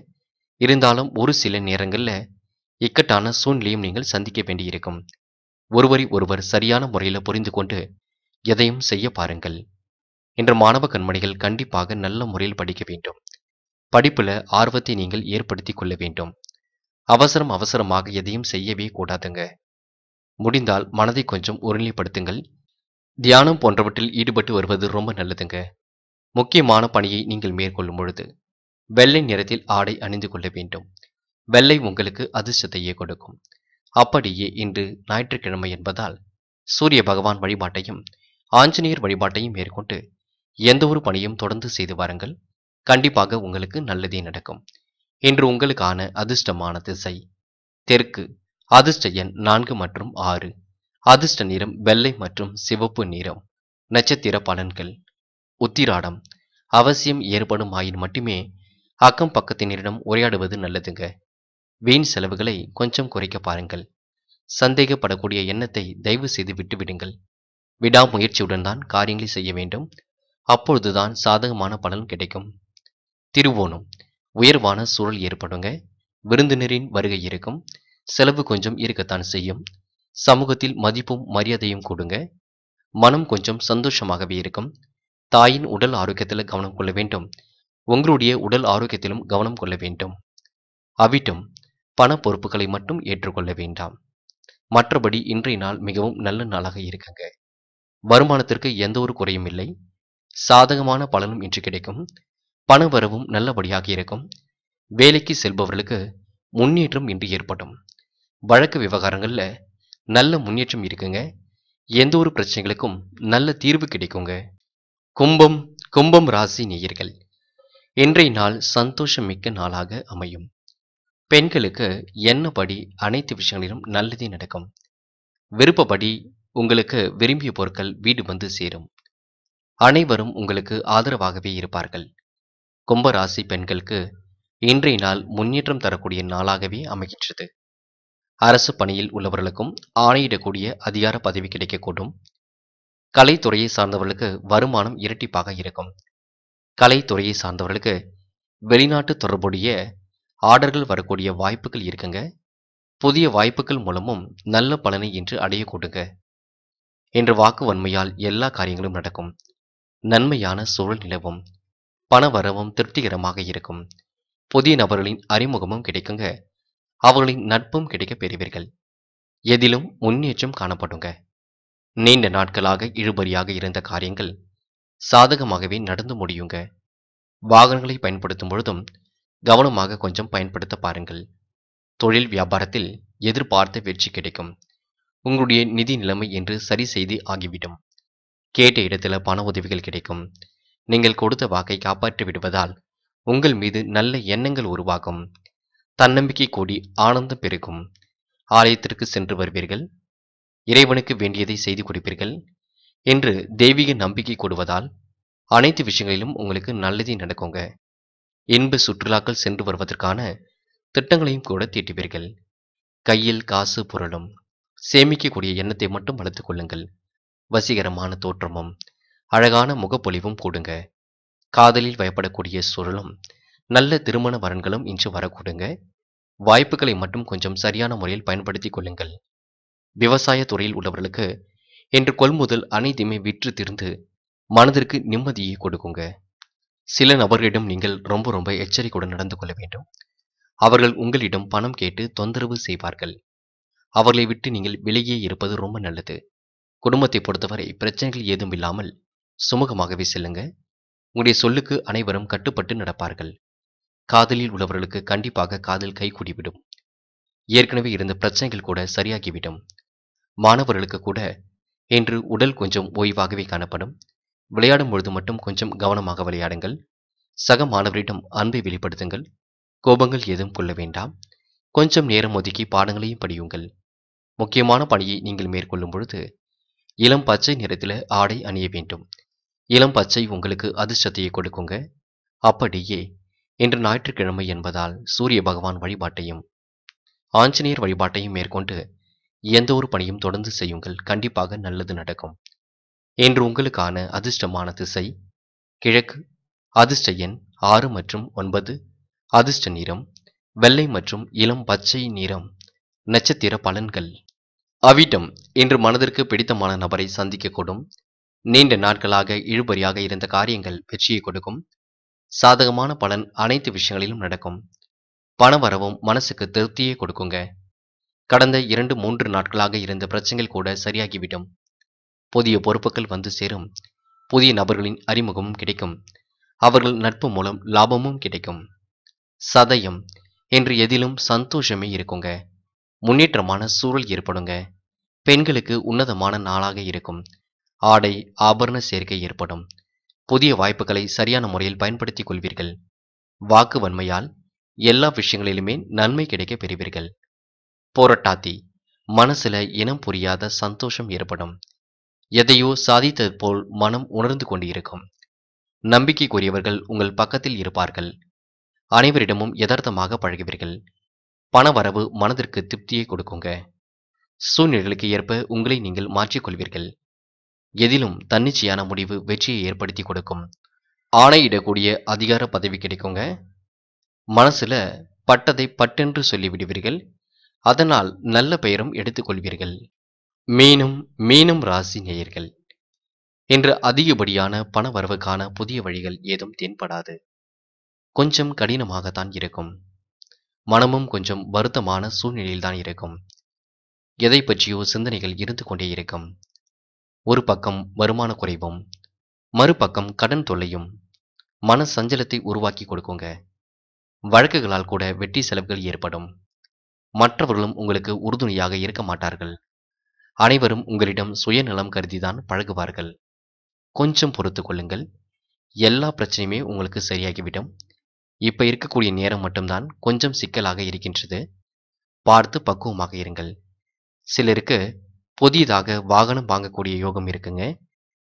இருந்தாலும் ஒரு சில நேரங்களில் இக்கட்டான சூழ்நிலையும் நீங்கள் சந்திக்க வேண்டியிருக்கும் ஒருவரை ஒருவர் சரியான முறையில் புரிந்து கொண்டு எதையும் செய்ய பாருங்கள் இன்று மாணவ கண்மணிகள் கண்டிப்பாக நல்ல முறையில் படிக்க வேண்டும் படிப்புல ஆர்வத்தை நீங்கள் ஏற்படுத்தி கொள்ள வேண்டும் அவசரம் அவசரமாக எதையும் செய்யவே கூடாதுங்க முடிந்தால் மனதை கொஞ்சம் ஒருநிலைப்படுத்துங்கள் தியானம் போன்றவற்றில் ஈடுபட்டு வருவது ரொம்ப நல்லதுங்க முக்கியமான பணியை நீங்கள் மேற்கொள்ளும் பொழுது வெள்ளை நிறத்தில் ஆடை அணிந்து கொள்ள வேண்டும் வெள்ளை உங்களுக்கு அதிர்ஷ்டத்தையே கொடுக்கும் அப்படியே இன்று ஞாயிற்றுக்கிழமை என்பதால் சூரிய பகவான் வழிபாட்டையும் ஆஞ்சநேயர் வழிபாட்டையும் மேற்கொண்டு எந்த ஒரு பணியும் தொடர்ந்து செய்து வாருங்கள் கண்டிப்பாக உங்களுக்கு நல்லதே நடக்கும் இன்று உங்களுக்கான அதிர்ஷ்டமான திசை தெற்கு அதிர்ஷ்ட எண் நான்கு மற்றும் ஆறு அதிர்ஷ்ட நிறம் வெள்ளை மற்றும் சிவப்பு நிறம் நட்சத்திர பலன்கள் உத்திராடம் அவசியம் ஏற்படும் ஆயின் மட்டுமே அக்கம் பக்கத்தினரிடம் உரையாடுவது நல்லதுங்க வீண் செலவுகளை கொஞ்சம் குறைக்க பாருங்கள் சந்தேகப்படக்கூடிய எண்ணத்தை தயவு செய்து விட்டுவிடுங்கள் விடாமுயற்சியுடன் தான் காரியங்களை செய்ய வேண்டும் அப்பொழுதுதான் சாதகமான பலன் கிடைக்கும் திருவோணம் உயர்வான சூழல் ஏற்படுங்க விருந்தினரின் வருகை இருக்கும் செலவு கொஞ்சம் இருக்கத்தான் செய்யும் சமூகத்தில் மதிப்பும் மரியாதையும் கொடுங்க மனம் கொஞ்சம் சந்தோஷமாகவே இருக்கும் தாயின் உடல் ஆரோக்கியத்தில் கவனம் கொள்ள வேண்டும் உங்களுடைய உடல் ஆரோக்கியத்திலும் கவனம் கொள்ள வேண்டும் அவிட்டும் பண பொறுப்புகளை மட்டும் ஏற்றுக்கொள்ள வேண்டாம் மற்றபடி இன்றைய நாள் மிகவும் நல்ல நாளாக இருக்குங்க வருமானத்திற்கு எந்த ஒரு குறையும் இல்லை சாதகமான பலனும் இன்று கிடைக்கும் பண வரவும் நல்லபடியாக இருக்கும் வேலைக்கு செல்பவர்களுக்கு முன்னேற்றம் இன்று ஏற்படும் வழக்கு விவகாரங்களில் நல்ல முன்னேற்றம் இருக்குங்க எந்த ஒரு பிரச்சனைகளுக்கும் நல்ல தீர்வு கிடைக்குங்க கும்பம் கும்பம் ராசி நேயர்கள் இன்றைய நாள் சந்தோஷம் மிக்க நாளாக அமையும் பெண்களுக்கு என்னபடி அனைத்து விஷயங்களிலும் நல்லதே நடக்கும் விருப்பப்படி உங்களுக்கு விரும்பிய பொருட்கள் வீடு வந்து சேரும் அனைவரும் உங்களுக்கு ஆதரவாகவே இருப்பார்கள் கும்பராசி பெண்களுக்கு இன்றைய நாள் முன்னேற்றம் தரக்கூடிய நாளாகவே அமைகின்றது அரசு பணியில் உள்ளவர்களுக்கும் ஆணையிடக்கூடிய அதிகார பதவி கிடைக்கக்கூடும் கலைத்துறையை சார்ந்தவர்களுக்கு வருமானம் இரட்டிப்பாக இருக்கும் கலைத்துறையை சார்ந்தவர்களுக்கு வெளிநாட்டு தொடர்புடைய ஆர்டர்கள் வரக்கூடிய வாய்ப்புகள் இருக்குங்க புதிய வாய்ப்புகள் மூலமும் நல்ல பலனை இன்று அடையக்கூடுங்க இன்று வாக்கு வன்மையால் எல்லா காரியங்களும் நடக்கும் நன்மையான சூழல் நிலவும் பண வரவும் திருப்திகரமாக இருக்கும் புதிய நபர்களின் அறிமுகமும் கிடைக்குங்க அவர்களின் நட்பும் கிடைக்க பெறுவீர்கள் எதிலும் முன்னேற்றம் காணப்படுங்க நீண்ட நாட்களாக இழுபறியாக இருந்த காரியங்கள் சாதகமாகவே நடந்து முடியுங்க வாகனங்களை பயன்படுத்தும் பொழுதும் கவனமாக கொஞ்சம் பயன்படுத்த பாருங்கள் தொழில் வியாபாரத்தில் எதிர்பார்த்த வெற்றி கிடைக்கும் உங்களுடைய நிதி நிலைமை என்று சரி செய்து ஆகிவிடும் கேட்ட இடத்துல பண உதவிகள் கிடைக்கும் நீங்கள் கொடுத்த வாக்கை காப்பாற்றி விடுவதால் உங்கள் மீது நல்ல எண்ணங்கள் உருவாகும் தன்னம்பிக்கை கூடி ஆனந்தம் பெருகும் ஆலயத்திற்கு சென்று வருவீர்கள் இறைவனுக்கு வேண்டியதை செய்து கொடுப்பீர்கள் என்று தெய்வீக நம்பிக்கை கொடுவதால் அனைத்து விஷயங்களிலும் உங்களுக்கு நல்லதே நடக்குங்க இன்பு சுற்றுலாக்கள் சென்று வருவதற்கான திட்டங்களையும் கூட தீட்டுவீர்கள் கையில் காசு புரளும் சேமிக்கக்கூடிய எண்ணத்தை மட்டும் வளர்த்து கொள்ளுங்கள் வசீகரமான தோற்றமும் அழகான முகப்பொலிவும் கொடுங்க காதலில் பயப்படக்கூடிய சுருளும் நல்ல திருமண வரன்களும் இன்று வரக்கூடுங்க வாய்ப்புகளை மட்டும் கொஞ்சம் சரியான முறையில் பயன்படுத்தி கொள்ளுங்கள் விவசாய துறையில் உள்ளவர்களுக்கு என்று கொள்முதல் அனைத்துமே விற்று திருந்து மனதிற்கு நிம்மதியை கொடுக்குங்க சில நபர்களிடம் நீங்கள் ரொம்ப ரொம்ப எச்சரிக்கையுடன் நடந்து கொள்ள வேண்டும் அவர்கள் உங்களிடம் பணம் கேட்டு தொந்தரவு செய்வார்கள் அவர்களை விட்டு நீங்கள் வெளியே இருப்பது ரொம்ப நல்லது குடும்பத்தை பொறுத்தவரை பிரச்சனைகள் ஏதும் இல்லாமல் சுமூகமாகவே செல்லுங்க உங்களுடைய சொல்லுக்கு அனைவரும் கட்டுப்பட்டு நடப்பார்கள் காதலில் உள்ளவர்களுக்கு கண்டிப்பாக காதல் கைகூடிவிடும் ஏற்கனவே இருந்த பிரச்சனைகள் கூட சரியாகிவிடும் மாணவர்களுக்கு கூட இன்று உடல் கொஞ்சம் ஓய்வாகவே காணப்படும் விளையாடும் பொழுது மட்டும் கொஞ்சம் கவனமாக விளையாடுங்கள் சக மாணவரிடம் அன்பை வெளிப்படுத்துங்கள் கோபங்கள் ஏதும் கொள்ள வேண்டாம் கொஞ்சம் நேரம் ஒதுக்கி பாடங்களையும் படியுங்கள் முக்கியமான பணியை நீங்கள் மேற்கொள்ளும் பொழுது இளம் பச்சை நிறத்தில் ஆடை அணிய வேண்டும் இளம் பச்சை உங்களுக்கு அதிர்ஷ்டத்தையை கொடுக்குங்க அப்படியே இன்று ஞாயிற்றுக்கிழமை என்பதால் சூரிய பகவான் வழிபாட்டையும் ஆஞ்சநேயர் வழிபாட்டையும் மேற்கொண்டு எந்த ஒரு பணியும் தொடர்ந்து செய்யுங்கள் கண்டிப்பாக நல்லது நடக்கும் இன்று உங்களுக்கான அதிர்ஷ்டமான திசை கிழக்கு அதிர்ஷ்ட எண் ஆறு மற்றும் ஒன்பது அதிர்ஷ்ட நிறம் வெள்ளை மற்றும் இளம் பச்சை நிறம் நட்சத்திர பலன்கள் அவிட்டம் இன்று மனதிற்கு பிடித்தமான நபரை சந்திக்கக்கூடும் நீண்ட நாட்களாக இழுபறியாக இருந்த காரியங்கள் வெற்றியை கொடுக்கும் சாதகமான பலன் அனைத்து விஷயங்களிலும் நடக்கும் வரவும் மனசுக்கு திருப்தியை கொடுக்குங்க கடந்த இரண்டு மூன்று நாட்களாக இருந்த பிரச்சனைகள் கூட சரியாகிவிடும் புதிய பொறுப்புகள் வந்து சேரும் புதிய நபர்களின் அறிமுகமும் கிடைக்கும் அவர்கள் நட்பு மூலம் லாபமும் கிடைக்கும் சதயம் என்று எதிலும் சந்தோஷமே இருக்குங்க முன்னேற்றமான சூழல் ஏற்படுங்க பெண்களுக்கு உன்னதமான நாளாக இருக்கும் ஆடை ஆபரண சேர்க்கை ஏற்படும் புதிய வாய்ப்புகளை சரியான முறையில் பயன்படுத்திக் கொள்வீர்கள் வாக்கு வன்மையால் எல்லா விஷயங்களிலுமே நன்மை கிடைக்க பெறுவீர்கள் போராட்டாத்தி மனசுல இனம் புரியாத சந்தோஷம் ஏற்படும் எதையோ சாதித்தது போல் மனம் உணர்ந்து கொண்டு இருக்கும் நம்பிக்கைக்குரியவர்கள் உங்கள் பக்கத்தில் இருப்பார்கள் அனைவரிடமும் யதார்த்தமாக பழகுவீர்கள் பணவரவு மனதிற்கு திருப்தியை கொடுக்குங்க சூழ்நிலைகளுக்கு ஏற்ப உங்களை நீங்கள் மாற்றிக்கொள்வீர்கள் எதிலும் தன்னிச்சையான முடிவு வெற்றியை ஏற்படுத்தி கொடுக்கும் ஆணையிடக்கூடிய அதிகார பதவி கிடைக்குங்க மனசுல பட்டதை பட்டென்று சொல்லிவிடுவீர்கள் அதனால் நல்ல பெயரும் எடுத்துக்கொள்வீர்கள் மீனும் மீனும் ராசி நேயர்கள் இன்று அதிகப்படியான பண வரவுக்கான புதிய வழிகள் ஏதும் தென்படாது கொஞ்சம் கடினமாகத்தான் இருக்கும் மனமும் கொஞ்சம் வருத்தமான சூழ்நிலையில்தான் இருக்கும் எதை பற்றியோ சிந்தனைகள் இருந்து கொண்டே இருக்கும் ஒரு பக்கம் வருமான குறைவும் மறுபக்கம் கடன் தொல்லையும் மன சஞ்சலத்தை உருவாக்கி கொடுக்குங்க வழக்குகளால் கூட வெற்றி செலவுகள் ஏற்படும் மற்றவர்களும் உங்களுக்கு உறுதுணையாக இருக்க மாட்டார்கள் அனைவரும் உங்களிடம் சுயநலம் கருதிதான் பழகுவார்கள் கொஞ்சம் பொறுத்து கொள்ளுங்கள் எல்லா பிரச்சனையுமே உங்களுக்கு சரியாகிவிடும் இப்போ இருக்கக்கூடிய நேரம் மட்டும்தான் கொஞ்சம் சிக்கலாக இருக்கின்றது பார்த்து பக்குவமாக இருங்கள் சிலருக்கு புதியதாக வாகனம் வாங்கக்கூடிய யோகம் இருக்குங்க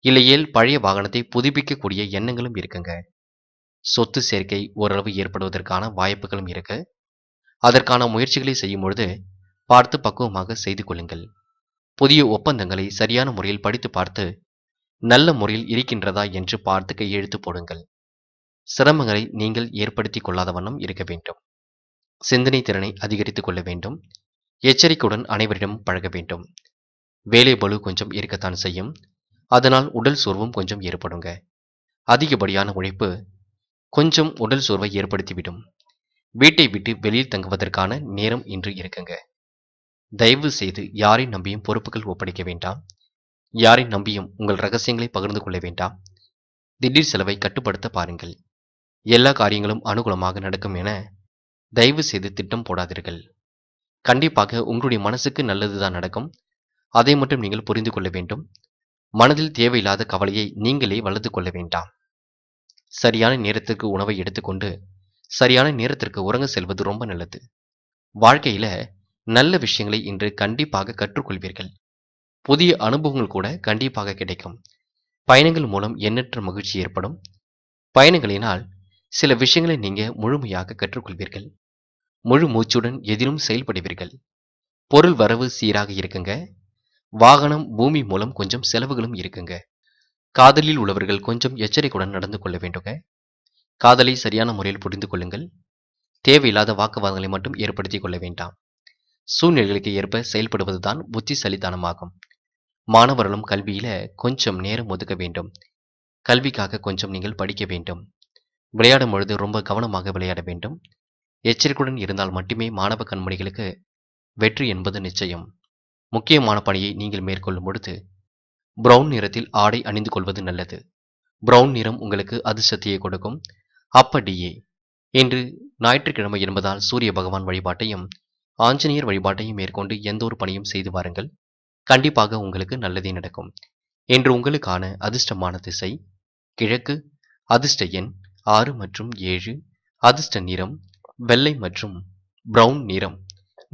இல்லையேல் பழைய வாகனத்தை புதுப்பிக்கக்கூடிய எண்ணங்களும் இருக்குங்க சொத்து சேர்க்கை ஓரளவு ஏற்படுவதற்கான வாய்ப்புகளும் இருக்கு அதற்கான முயற்சிகளை செய்யும் பொழுது பார்த்து பக்குவமாக செய்து கொள்ளுங்கள் புதிய ஒப்பந்தங்களை சரியான முறையில் படித்து பார்த்து நல்ல முறையில் இருக்கின்றதா என்று பார்த்து கையெழுத்து போடுங்கள் சிரமங்களை நீங்கள் ஏற்படுத்தி கொள்ளாத வண்ணம் இருக்க வேண்டும் சிந்தனை திறனை அதிகரித்துக் கொள்ள வேண்டும் எச்சரிக்கையுடன் அனைவரிடமும் பழக வேண்டும் வேலை பலு கொஞ்சம் இருக்கத்தான் செய்யும் அதனால் உடல் சோர்வும் கொஞ்சம் ஏற்படுங்க அதிகப்படியான உழைப்பு கொஞ்சம் உடல் சோர்வை ஏற்படுத்திவிடும் வீட்டை விட்டு வெளியில் தங்குவதற்கான நேரம் இன்று இருக்குங்க தயவு செய்து யாரை நம்பியும் பொறுப்புகள் ஒப்படைக்க வேண்டாம் யாரை நம்பியும் உங்கள் ரகசியங்களை பகிர்ந்து கொள்ள வேண்டாம் திடீர் செலவை கட்டுப்படுத்த பாருங்கள் எல்லா காரியங்களும் அனுகூலமாக நடக்கும் என தயவு செய்து திட்டம் போடாதீர்கள் கண்டிப்பாக உங்களுடைய மனசுக்கு நல்லதுதான் நடக்கும் அதை மட்டும் நீங்கள் புரிந்து கொள்ள வேண்டும் மனதில் தேவையில்லாத கவலையை நீங்களே வளர்த்து கொள்ள வேண்டாம் சரியான நேரத்திற்கு உணவை எடுத்துக்கொண்டு சரியான நேரத்திற்கு உறங்க செல்வது ரொம்ப நல்லது வாழ்க்கையில நல்ல விஷயங்களை இன்று கண்டிப்பாக கற்றுக்கொள்வீர்கள் புதிய அனுபவங்கள் கூட கண்டிப்பாக கிடைக்கும் பயணங்கள் மூலம் எண்ணற்ற மகிழ்ச்சி ஏற்படும் பயணங்களினால் சில விஷயங்களை நீங்க முழுமையாக கற்றுக்கொள்வீர்கள் முழு மூச்சுடன் எதிலும் செயல்படுவீர்கள் பொருள் வரவு சீராக இருக்குங்க வாகனம் பூமி மூலம் கொஞ்சம் செலவுகளும் இருக்குங்க காதலில் உள்ளவர்கள் கொஞ்சம் எச்சரிக்கையுடன் நடந்து கொள்ள வேண்டுங்க காதலை சரியான முறையில் புரிந்து கொள்ளுங்கள் தேவையில்லாத வாக்குவாதங்களை மட்டும் ஏற்படுத்திக் கொள்ள வேண்டாம் சூழ்நிலைகளுக்கு ஏற்ப செயல்படுவதுதான் புத்திசலித்தனமாகும் மாணவர்களும் கல்வியில கொஞ்சம் நேரம் ஒதுக்க வேண்டும் கல்விக்காக கொஞ்சம் நீங்கள் படிக்க வேண்டும் விளையாடும் பொழுது ரொம்ப கவனமாக விளையாட வேண்டும் எச்சரிக்கையுடன் இருந்தால் மட்டுமே மாணவ கண்மணிகளுக்கு வெற்றி என்பது நிச்சயம் முக்கியமான பணியை நீங்கள் மேற்கொள்ளும் பொழுது பிரவுன் நிறத்தில் ஆடை அணிந்து கொள்வது நல்லது பிரவுன் நிறம் உங்களுக்கு அதிர்ஷ்டத்தையே கொடுக்கும் அப்படியே இன்று ஞாயிற்றுக்கிழமை என்பதால் சூரிய பகவான் வழிபாட்டையும் ஆஞ்சநேயர் வழிபாட்டையும் மேற்கொண்டு எந்த ஒரு பணியும் செய்து வாருங்கள் கண்டிப்பாக உங்களுக்கு நல்லதே நடக்கும் என்று உங்களுக்கான அதிர்ஷ்டமான திசை கிழக்கு அதிர்ஷ்ட எண் ஆறு மற்றும் ஏழு அதிர்ஷ்ட நிறம் வெள்ளை மற்றும் பிரவுன் நிறம்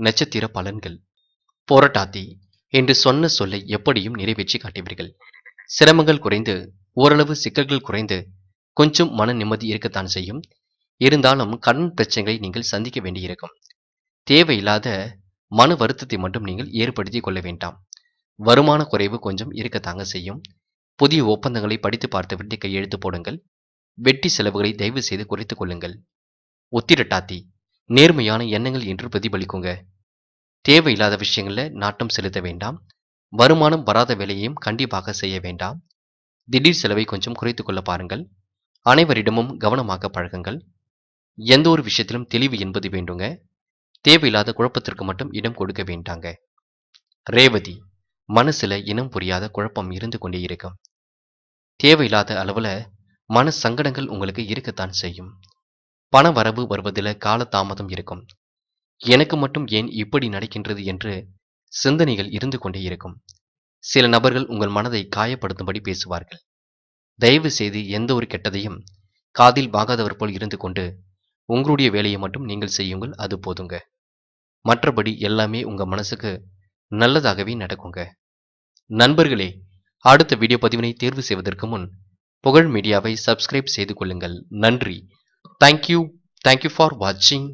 நட்சத்திர பலன்கள் போராட்டாத்தி என்று சொன்ன சொல்லை எப்படியும் நிறைவேற்றி காட்டுவீர்கள் சிரமங்கள் குறைந்து ஓரளவு சிக்கல்கள் குறைந்து கொஞ்சம் மன நிம்மதி இருக்கத்தான் செய்யும் இருந்தாலும் கடன் பிரச்சனைகளை நீங்கள் சந்திக்க வேண்டியிருக்கும் தேவையில்லாத மன வருத்தத்தை மட்டும் நீங்கள் ஏற்படுத்தி கொள்ள வேண்டாம் வருமான குறைவு கொஞ்சம் இருக்கத்தாங்க செய்யும் புதிய ஒப்பந்தங்களை படித்து பார்த்துவிட்டு கையெழுத்து போடுங்கள் வெட்டி செலவுகளை தயவு செய்து குறைத்துக் கொள்ளுங்கள் ஒத்திரட்டாத்தி நேர்மையான எண்ணங்கள் என்று பிரதிபலிக்குங்க தேவையில்லாத விஷயங்களில் நாட்டம் செலுத்த வேண்டாம் வருமானம் வராத வேலையையும் கண்டிப்பாக செய்ய வேண்டாம் திடீர் செலவை கொஞ்சம் குறைத்துக் கொள்ள பாருங்கள் அனைவரிடமும் கவனமாக பழகுங்கள் எந்த ஒரு விஷயத்திலும் தெளிவு என்பது வேண்டுங்க தேவையில்லாத குழப்பத்திற்கு மட்டும் இடம் கொடுக்க வேண்டாங்க ரேவதி மனசுல இனம் புரியாத குழப்பம் இருந்து கொண்டே இருக்கும் தேவையில்லாத அளவுல மன சங்கடங்கள் உங்களுக்கு இருக்கத்தான் செய்யும் பண வரவு வருவதில் காலதாமதம் இருக்கும் எனக்கு மட்டும் ஏன் இப்படி நடக்கின்றது என்று சிந்தனைகள் இருந்து கொண்டே இருக்கும் சில நபர்கள் உங்கள் மனதை காயப்படுத்தும்படி பேசுவார்கள் தயவு செய்து எந்த ஒரு கெட்டதையும் காதில் பாகாதவர் போல் இருந்து கொண்டு உங்களுடைய வேலையை மட்டும் நீங்கள் செய்யுங்கள் அது போதுங்க மற்றபடி எல்லாமே உங்க மனசுக்கு நல்லதாகவே நடக்குங்க நண்பர்களே அடுத்த வீடியோ பதிவினை தேர்வு செய்வதற்கு முன் புகழ் மீடியாவை சப்ஸ்கிரைப் செய்து கொள்ளுங்கள் நன்றி தேங்க்யூ தேங்க்யூ ஃபார் வாட்சிங்